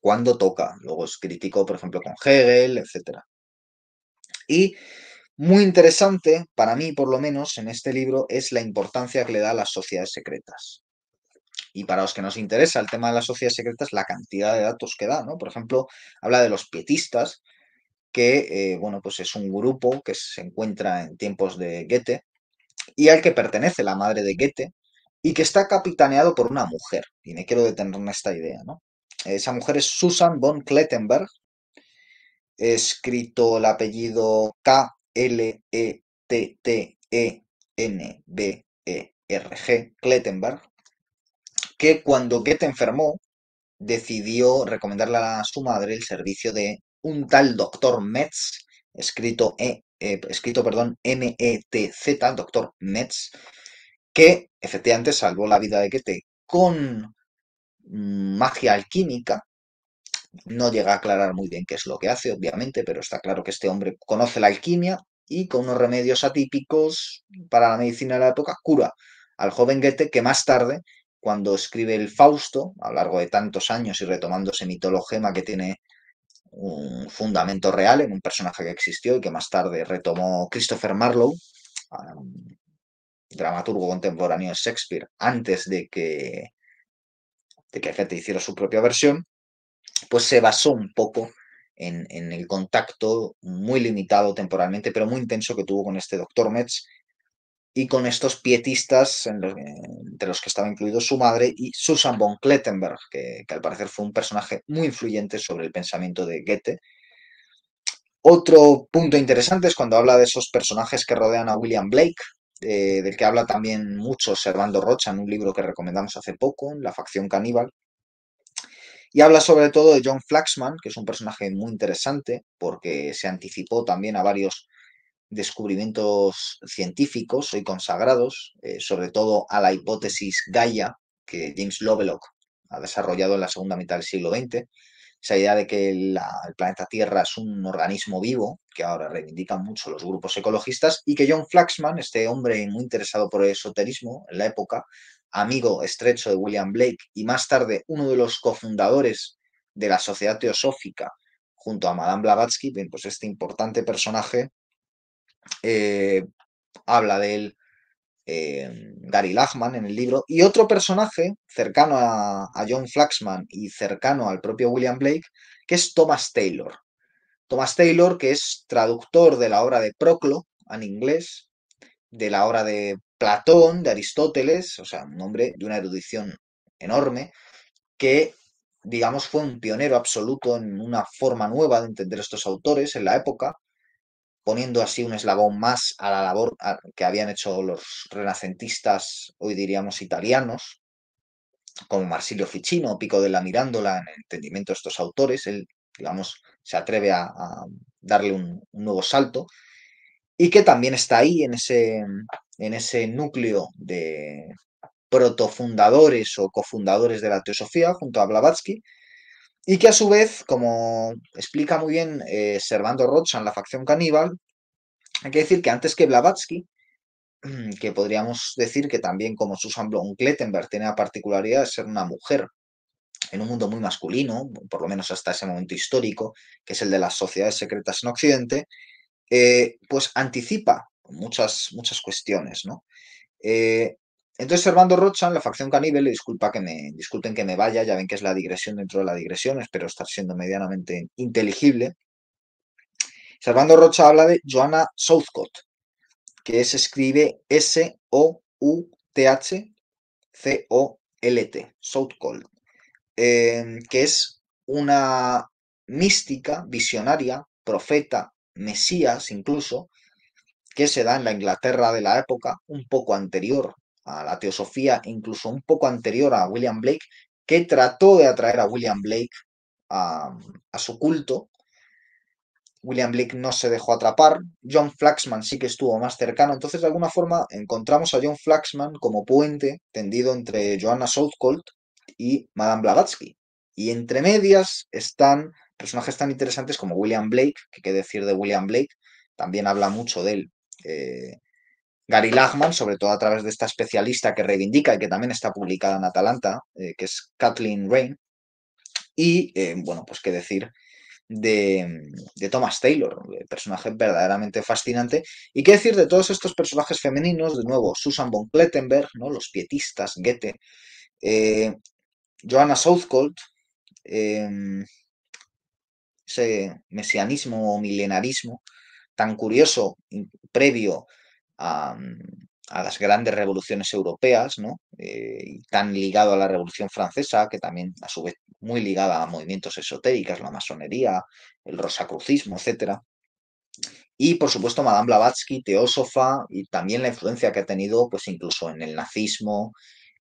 Speaker 1: Cuando toca, luego es crítico, por ejemplo, con Hegel, etc. Y muy interesante, para mí por lo menos, en este libro, es la importancia que le da a las sociedades secretas. Y para los que nos interesa el tema de las sociedades secretas, la cantidad de datos que da, ¿no? Por ejemplo, habla de los pietistas, que, eh, bueno, pues es un grupo que se encuentra en tiempos de Goethe y al que pertenece la madre de Goethe y que está capitaneado por una mujer. Y me quiero detenerme en esta idea, ¿no? Esa mujer es Susan von Klettenberg, escrito el apellido K-L-E-T-T-E-N-B-E-R-G, Klettenberg, que cuando Goethe enfermó, decidió recomendarle a su madre el servicio de un tal doctor Metz, escrito, e, eh, escrito perdón, M-E-T-Z, doctor Metz, que efectivamente salvó la vida de Goethe con magia alquímica. No llega a aclarar muy bien qué es lo que hace, obviamente, pero está claro que este hombre conoce la alquimia y con unos remedios atípicos para la medicina de la época cura al joven Goethe que más tarde cuando escribe el Fausto, a lo largo de tantos años y retomando ese mitologema que tiene un fundamento real en un personaje que existió y que más tarde retomó Christopher Marlowe, dramaturgo contemporáneo de Shakespeare, antes de que, de que hiciera su propia versión, pues se basó un poco en, en, el contacto muy limitado temporalmente, pero muy intenso que tuvo con este doctor Metz y con estos pietistas, los, entre los que estaba incluido su madre y Susan von Klettenberg, que, al parecer fue un personaje muy influyente sobre el pensamiento de Goethe. Otro punto interesante es cuando habla de esos personajes que rodean a William Blake, eh, del que habla también mucho Servando Rocha en un libro que recomendamos hace poco, La facción caníbal. Y habla sobre todo de John Flaxman, que es un personaje muy interesante porque se anticipó también a varios descubrimientos científicos hoy consagrados, eh, sobre todo a la hipótesis Gaia que James Lovelock ha desarrollado en la segunda mitad del siglo XX, esa idea de que el planeta Tierra es un organismo vivo, que ahora reivindican mucho los grupos ecologistas, y que John Flaxman, este hombre muy interesado por el esoterismo en la época, amigo estrecho de William Blake y más tarde uno de los cofundadores de la Sociedad Teosófica junto a Madame Blavatsky, pues este importante personaje eh, habla de él eh, Gary Lachman en el libro, y otro personaje cercano a, a, John Flaxman y cercano al propio William Blake, que es Thomas Taylor. Thomas Taylor, que es traductor de la obra de Proclo en inglés, de la obra de Platón, de Aristóteles, o sea, un hombre de una erudición enorme, que, digamos, fue un pionero absoluto en una forma nueva de entender estos autores en la época, poniendo así un eslabón más a la labor que habían hecho los renacentistas, hoy diríamos italianos, como Marsilio Ficino, Pico de la Mirándola, en el entendimiento de estos autores, él, digamos, se atreve a, darle un, nuevo salto, y que también está ahí en ese, en ese núcleo de protofundadores o cofundadores de la teosofía junto a Blavatsky, y que a su vez, como explica muy bien eh, Servando Rocha en la facción caníbal, hay que decir que antes que Blavatsky, (clears throat) que podríamos decir que también como Susan Blom tiene la particularidad de ser una mujer en un mundo muy masculino, por lo menos hasta ese momento histórico, que es el de las sociedades secretas en Occidente, eh, pues anticipa muchas, muchas cuestiones, ¿no? Eh, entonces Servando en la facción caníbal, disculpa que me, disculpen que me vaya, ya ven que es la digresión dentro de la digresión, espero estar siendo medianamente inteligible. Servando Rocha habla de Joanna Southcott, que se escribe S-O-U-T-H-C-O-L-T, Southcott, em, que es una mística, visionaria, profeta, mesías incluso, que se da en la Inglaterra de la época, un poco anterior a la teosofía, incluso un poco anterior a William Blake, que trató de atraer a William Blake a, su culto. William Blake no se dejó atrapar, John Flaxman sí que estuvo más cercano, entonces de alguna forma encontramos a John Flaxman como puente tendido entre Joanna Southcold y Madame Blavatsky. Y entre medias están personajes tan interesantes como William Blake, que qué decir de William Blake, también habla mucho de él eh, Gary Lachman, sobre todo a través de esta especialista que reivindica y que también está publicada en Atalanta, eh, que es Kathleen Rain. Y, eh, bueno, pues qué decir de, Thomas Taylor, eh, personaje verdaderamente fascinante. Y qué decir de todos estos personajes femeninos, de nuevo, Susan von Klettenberg, ¿no? los pietistas, Goethe, eh, Joanna Southcote, em, ese mesianismo o milenarismo tan curioso previo a, las grandes revoluciones europeas, ¿no? Eh, tan ligado a la Revolución Francesa, que también a su vez muy ligada a movimientos esotéricos, la masonería, el rosacrucismo, etc. Y por supuesto Madame Blavatsky, teósofa, y también la influencia que ha tenido pues incluso en el nazismo,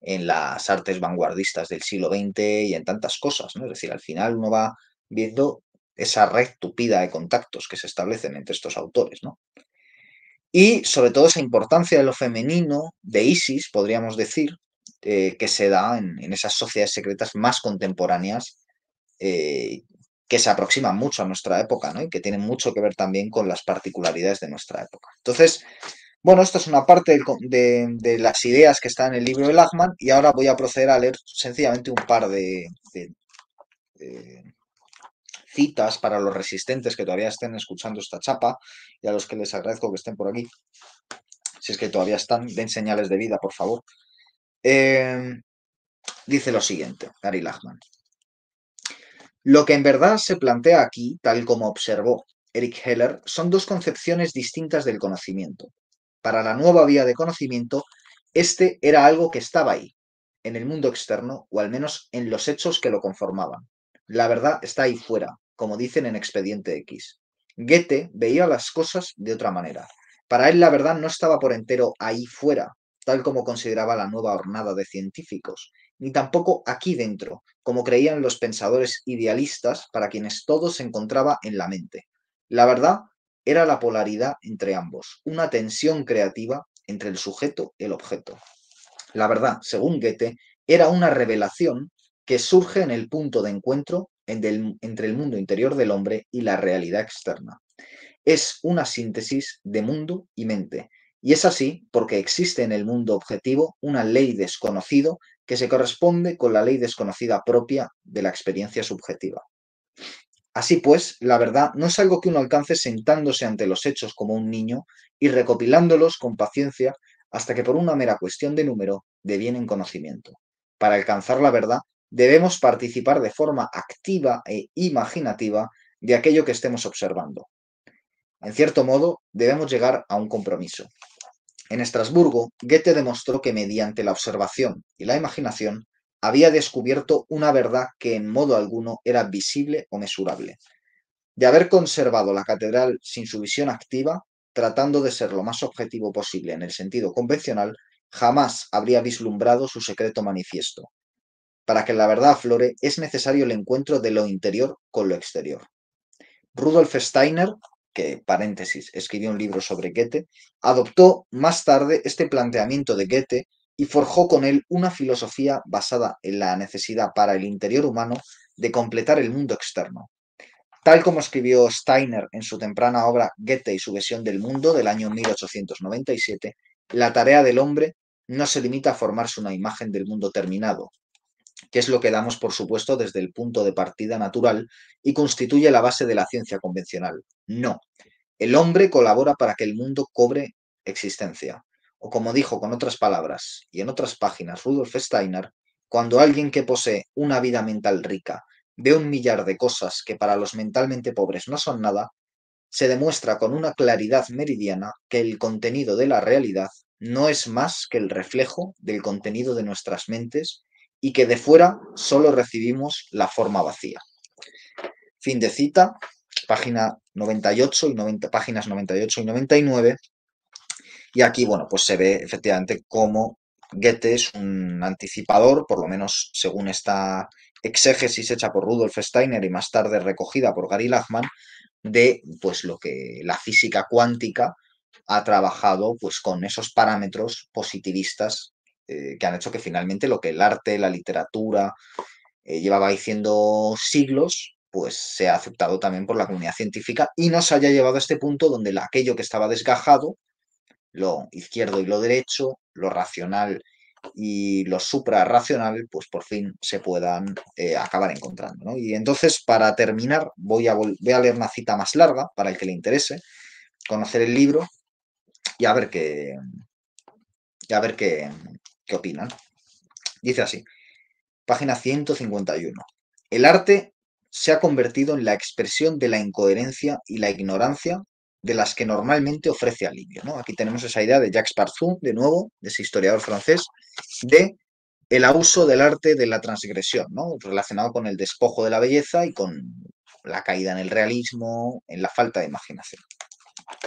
Speaker 1: en las artes vanguardistas del siglo XX y en tantas cosas, ¿no? Es decir, al final uno va viendo esa red tupida de contactos que se establecen entre estos autores, ¿no? y sobre todo esa importancia de lo femenino, de Isis, podríamos decir, eh, que se da en, esas sociedades secretas más contemporáneas eh, que se aproximan mucho a nuestra época y que tienen mucho que ver también con las particularidades de nuestra época. Entonces, bueno, esta es una parte de, las ideas que están en el libro de Lachman y ahora voy a proceder a leer sencillamente un par de citas para los resistentes que todavía estén escuchando esta chapa y a los que les agradezco que estén por aquí. Si es que todavía están, den señales de vida, por favor. Em, dice lo siguiente, Gary Lachman. Lo que en verdad se plantea aquí, tal como observó Eric Heller, son dos concepciones distintas del conocimiento. Para la nueva vía de conocimiento, este era algo que estaba ahí, en el mundo externo, o al menos en los hechos que lo conformaban. La verdad está ahí fuera, como dicen en Expediente X. Goethe veía las cosas de otra manera. Para él la verdad no estaba por entero ahí fuera, tal como consideraba la nueva hornada de científicos, ni tampoco aquí dentro, como creían los pensadores idealistas para quienes todo se encontraba en la mente. La verdad era la polaridad entre ambos, una tensión creativa entre el sujeto y el objeto. La verdad, según Goethe, era una revelación que surge en el punto de encuentro entre el mundo interior del hombre y la realidad externa. Es una síntesis de mundo y mente. Y es así porque existe en el mundo objetivo una ley desconocido que se corresponde con la ley desconocida propia de la experiencia subjetiva. Así pues, la verdad no es algo que uno alcance sentándose ante los hechos como un niño y recopilándolos con paciencia hasta que por una mera cuestión de número devienen conocimiento. Para alcanzar la verdad debemos participar de forma activa e imaginativa de aquello que estemos observando. En cierto modo, debemos llegar a un compromiso. En Estrasburgo, Goethe demostró que mediante la observación y la imaginación había descubierto una verdad que en modo alguno era visible o mesurable. De haber conservado la catedral sin su visión activa, tratando de ser lo más objetivo posible en el sentido convencional, jamás habría vislumbrado su secreto manifiesto, para que la verdad flore, es necesario el encuentro de lo interior con lo exterior. Rudolf Steiner, que paréntesis, escribió un libro sobre Goethe, adoptó más tarde este planteamiento de Goethe y forjó con él una filosofía basada en la necesidad para el interior humano de completar el mundo externo. Tal como escribió Steiner en su temprana obra Goethe y su visión del mundo del año 1897, la tarea del hombre no se limita a formarse una imagen del mundo terminado, que es lo que damos por supuesto desde el punto de partida natural y constituye la base de la ciencia convencional. No, el hombre colabora para que el mundo cobre existencia. O como dijo con otras palabras y en otras páginas Rudolf Steiner, cuando alguien que posee una vida mental rica ve un millar de cosas que para los mentalmente pobres no son nada, se demuestra con una claridad meridiana que el contenido de la realidad no es más que el reflejo del contenido de nuestras mentes y que de fuera solo recibimos la forma vacía. Fin de cita, y páginas 98 y 99. Y aquí, bueno, pues se ve efectivamente cómo Goethe es un anticipador, por lo menos según esta exégesis hecha por Rudolf Steiner y más tarde recogida por Gary Lachman, de pues lo que la física cuántica ha trabajado pues con esos parámetros positivistas eh, que han hecho que finalmente lo que el arte, la literatura eh, llevaba diciendo siglos, pues se ha aceptado también por la comunidad científica y nos haya llevado a este punto donde aquello que estaba desgajado, lo izquierdo y lo derecho, lo racional y lo suprarracional, pues por fin se puedan eh, acabar encontrando. Y entonces, para terminar, voy a, volver a leer una cita más larga para el que le interese conocer el libro y a ver qué, y a ver qué, qué opinan. Dice así, página 151. El arte se ha convertido en la expresión de la incoherencia y la ignorancia de las que normalmente ofrece alivio. Aquí tenemos esa idea de Jacques Parzou, de nuevo, de ese historiador francés, de el abuso del arte de la transgresión, ¿no? relacionado con el despojo de la belleza y con la caída en el realismo, en la falta de imaginación.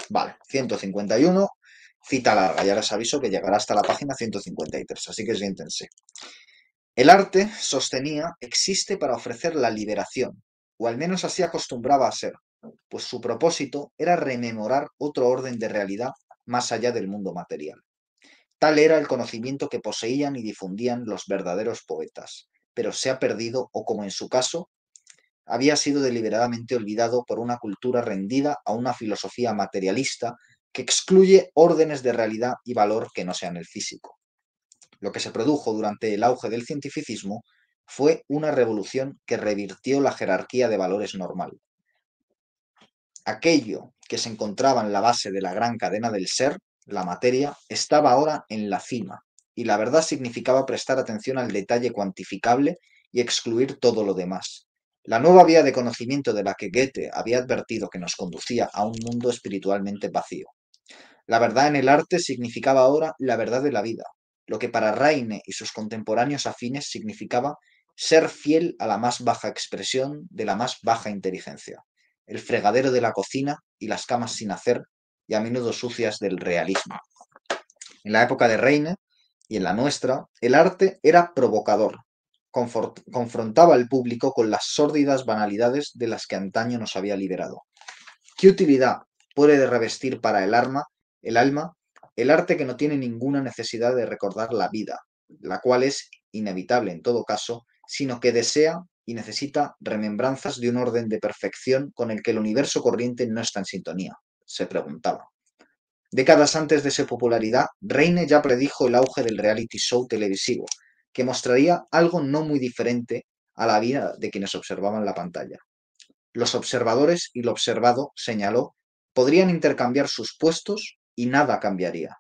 Speaker 1: Vale, 151, Cita larga, ya les aviso que llegará hasta la página 153, así que siéntense. El arte, sostenía, existe para ofrecer la liberación, o al menos así acostumbraba a ser, pues su propósito era rememorar otro orden de realidad más allá del mundo material. Tal era el conocimiento que poseían y difundían los verdaderos poetas, pero se ha perdido o como en su caso, había sido deliberadamente olvidado por una cultura rendida a una filosofía materialista que excluye órdenes de realidad y valor que no sean el físico. Lo que se produjo durante el auge del cientificismo fue una revolución que revirtió la jerarquía de valores normal. Aquello que se encontraba en la base de la gran cadena del ser, la materia, estaba ahora en la cima, y la verdad significaba prestar atención al detalle cuantificable y excluir todo lo demás. La nueva vía de conocimiento de la que Goethe había advertido que nos conducía a un mundo espiritualmente vacío. La verdad en el arte significaba ahora la verdad de la vida, lo que para Reine y sus contemporáneos afines significaba ser fiel a la más baja expresión de la más baja inteligencia, el fregadero de la cocina y las camas sin hacer y a menudo sucias del realismo. En la época de Reine y en la nuestra, el arte era provocador, confrontaba al público con las sórdidas banalidades de las que antaño nos había liberado. ¿Qué utilidad puede revestir para el arma el alma, el arte que no tiene ninguna necesidad de recordar la vida, la cual es inevitable en todo caso, sino que desea y necesita remembranzas de un orden de perfección con el que el universo corriente no está en sintonía, se preguntaba. Décadas antes de su popularidad, Reine ya predijo el auge del reality show televisivo, que mostraría algo no muy diferente a la vida de quienes observaban la pantalla. Los observadores y lo observado, señaló, podrían intercambiar sus puestos y nada cambiaría.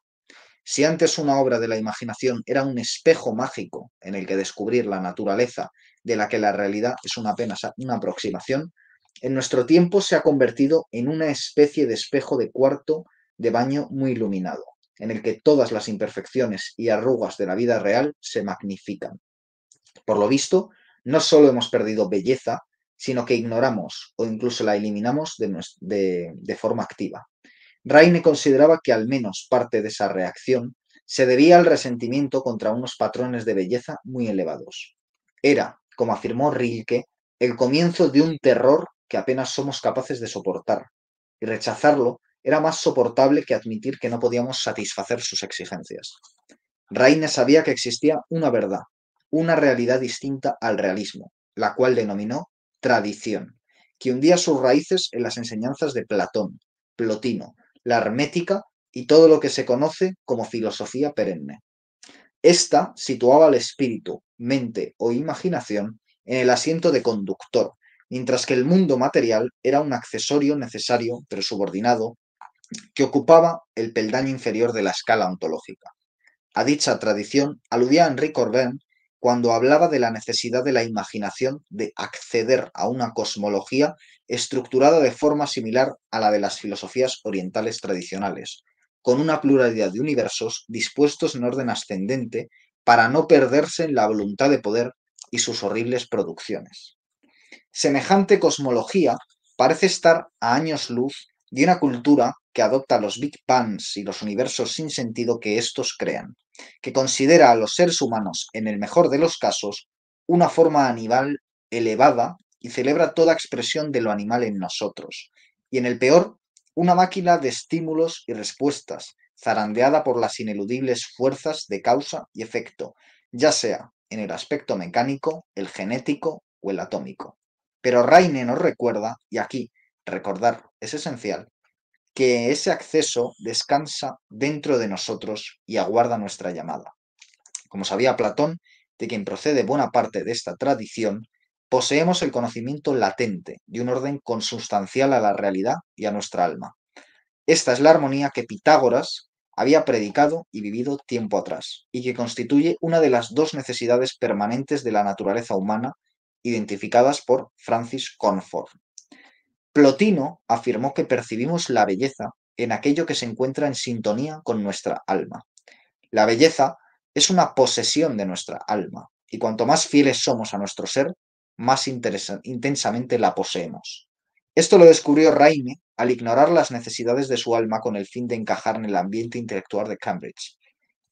Speaker 1: Si antes una obra de la imaginación era un espejo mágico en el que descubrir la naturaleza de la que la realidad es una apenas una aproximación, en nuestro tiempo se ha convertido en una especie de espejo de cuarto de baño muy iluminado, en el que todas las imperfecciones y arrugas de la vida real se magnifican. Por lo visto, no solo hemos perdido belleza, sino que ignoramos o incluso la eliminamos de forma activa. Raine consideraba que al menos parte de esa reacción se debía al resentimiento contra unos patrones de belleza muy elevados. Era, como afirmó Rilke, el comienzo de un terror que apenas somos capaces de soportar, y rechazarlo era más soportable que admitir que no podíamos satisfacer sus exigencias. Raine sabía que existía una verdad, una realidad distinta al realismo, la cual denominó tradición, que hundía sus raíces en las enseñanzas de Platón, Plotino, la hermética y todo lo que se conoce como filosofía perenne. Esta situaba al espíritu, mente o imaginación en el asiento de conductor, mientras que el mundo material era un accesorio necesario pero subordinado que ocupaba el peldaño inferior de la escala ontológica. A dicha tradición aludía Henri Corbin cuando hablaba de la necesidad de la imaginación de acceder a una cosmología estructurada de forma similar a la de las filosofías orientales tradicionales, con una pluralidad de universos dispuestos en orden ascendente para no perderse en la voluntad de poder y sus horribles producciones. Semejante cosmología parece estar a años luz de una cultura que adopta los Big Bangs y los universos sin sentido que estos crean, que considera a los seres humanos, en el mejor de los casos, una forma animal elevada y celebra toda expresión de lo animal en nosotros, y en el peor, una máquina de estímulos y respuestas, zarandeada por las ineludibles fuerzas de causa y efecto, ya sea en el aspecto mecánico, el genético o el atómico. Pero Raine nos recuerda, y aquí recordar es esencial, que ese acceso descansa dentro de nosotros y aguarda nuestra llamada. Como sabía Platón, de quien procede buena parte de esta tradición, poseemos el conocimiento latente de un orden consustancial a la realidad y a nuestra alma. Esta es la armonía que Pitágoras había predicado y vivido tiempo atrás, y que constituye una de las dos necesidades permanentes de la naturaleza humana identificadas por Francis Confort. Plotino afirmó que percibimos la belleza en aquello que se encuentra en sintonía con nuestra alma. La belleza es una posesión de nuestra alma, y cuanto más fieles somos a nuestro ser, más intensamente la poseemos. Esto lo descubrió Raime al ignorar las necesidades de su alma con el fin de encajar en el ambiente intelectual de Cambridge.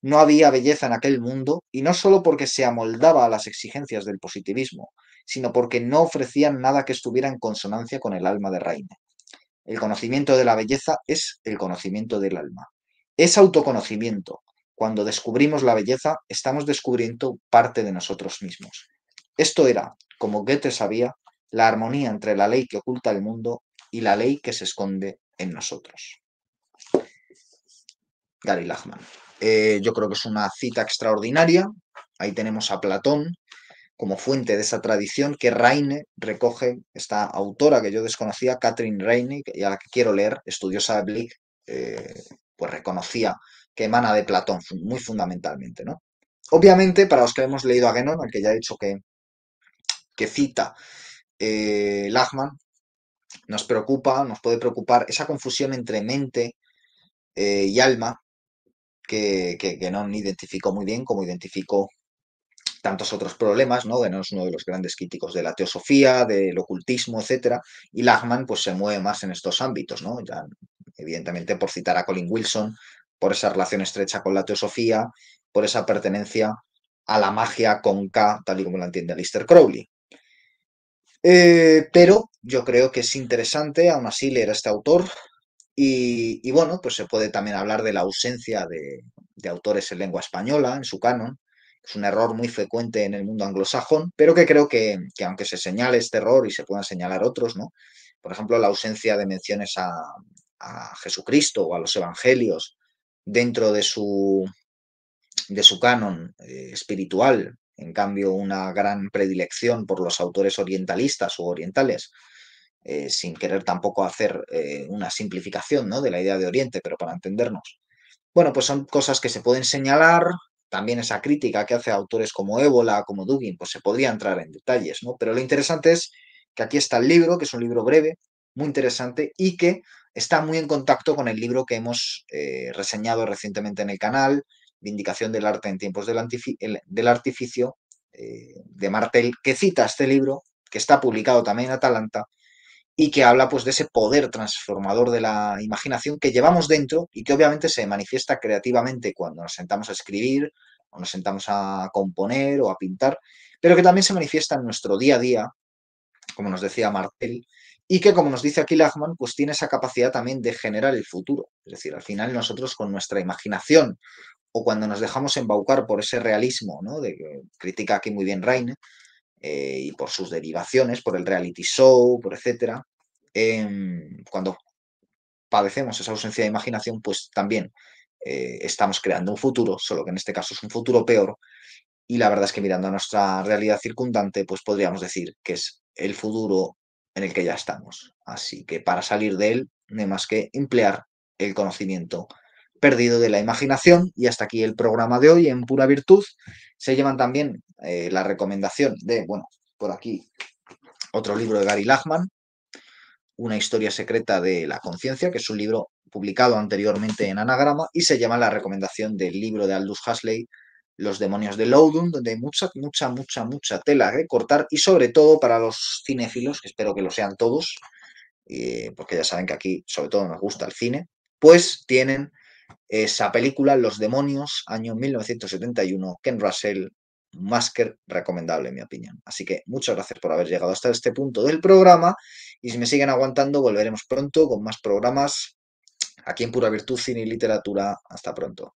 Speaker 1: No había belleza en aquel mundo, y no solo porque se amoldaba a las exigencias del positivismo, sino porque no ofrecían nada que estuviera en consonancia con el alma de Reine. El conocimiento de la belleza es el conocimiento del alma. Es autoconocimiento. Cuando descubrimos la belleza, estamos descubriendo parte de nosotros mismos. Esto era, como Goethe sabía, la armonía entre la ley que oculta el mundo y la ley que se esconde en nosotros. Gary Lachman. Eh, yo creo que es una cita extraordinaria. Ahí tenemos a Platón como fuente de esa tradición que Reine recoge, esta autora que yo desconocía, Catherine Reine, y a la que quiero leer, estudiosa de Blick, eh, pues reconocía que emana de Platón, muy fundamentalmente. ¿no? Obviamente, para los que hemos leído a Genon, al que ya he dicho que, que cita eh, Lachman, nos preocupa, nos puede preocupar esa confusión entre mente eh, y alma que, que identificó muy bien, como identificó tantos otros problemas, ¿no? Bueno, es uno de los grandes críticos de la teosofía, del ocultismo, etcétera, y Lachman pues se mueve más en estos ámbitos, ¿no? Ya, evidentemente por citar a Colin Wilson, por esa relación estrecha con la teosofía, por esa pertenencia a la magia con K, tal y como la entiende Lister Crowley. Eh, pero yo creo que es interesante aún así leer a este autor y, bueno, pues se puede también hablar de la ausencia de autores en lengua española en su canon, es un error muy frecuente en el mundo anglosajón, pero que creo que, aunque se señale este error y se puedan señalar otros, ¿no? Por ejemplo, la ausencia de menciones a, Jesucristo o a los evangelios dentro de su, de su canon eh, espiritual, en cambio una gran predilección por los autores orientalistas o orientales, eh, sin querer tampoco hacer eh, una simplificación ¿no? de la idea de Oriente, pero para entendernos. Bueno, pues son cosas que se pueden señalar, también esa crítica que hace autores como Ébola, como Dugin, pues se podría entrar en detalles, ¿no? Pero lo interesante es que aquí está el libro, que es un libro breve, muy interesante y que está muy en contacto con el libro que hemos eh, reseñado recientemente en el canal, Vindicación del arte en tiempos del, del artificio, eh, de Martel, que cita este libro, que está publicado también en Atalanta y que habla pues de ese poder transformador de la imaginación que llevamos dentro y que obviamente se manifiesta creativamente cuando nos sentamos a escribir o nos sentamos a componer o a pintar, pero que también se manifiesta en nuestro día a día, como nos decía Martel, y que como nos dice aquí Lachman, pues tiene esa capacidad también de generar el futuro. Es decir, al final nosotros con nuestra imaginación o cuando nos dejamos embaucar por ese realismo, ¿no? De que critica aquí muy bien Reine, eh, y por sus derivaciones, por el reality show, por etcétera, em, cuando padecemos esa ausencia de imaginación, pues también eh, estamos creando un futuro, solo que en este caso es un futuro peor. Y la verdad es que mirando a nuestra realidad circundante, pues podríamos decir que es el futuro en el que ya estamos. Así que para salir de él, no hay más que emplear el conocimiento perdido de la imaginación. Y hasta aquí el programa de hoy en pura virtud. Se llevan también eh, la recomendación de, bueno, por aquí otro libro de Gary Lachman, Una historia secreta de la conciencia, que es un libro publicado anteriormente en Anagrama, y se llama la recomendación del libro de Aldous Huxley, Los demonios de Loudun, donde hay mucha, mucha, mucha, mucha tela que cortar, y sobre todo para los cinéfilos, que espero que lo sean todos, eh, porque ya saben que aquí sobre todo nos gusta el cine, pues tienen esa película, Los Demonios, año 1971, Ken Russell, más recomendable en mi opinión. Así que muchas gracias por haber llegado hasta este punto del programa y si me siguen aguantando volveremos pronto con más programas aquí en Pura Virtud, Cine y Literatura. Hasta pronto.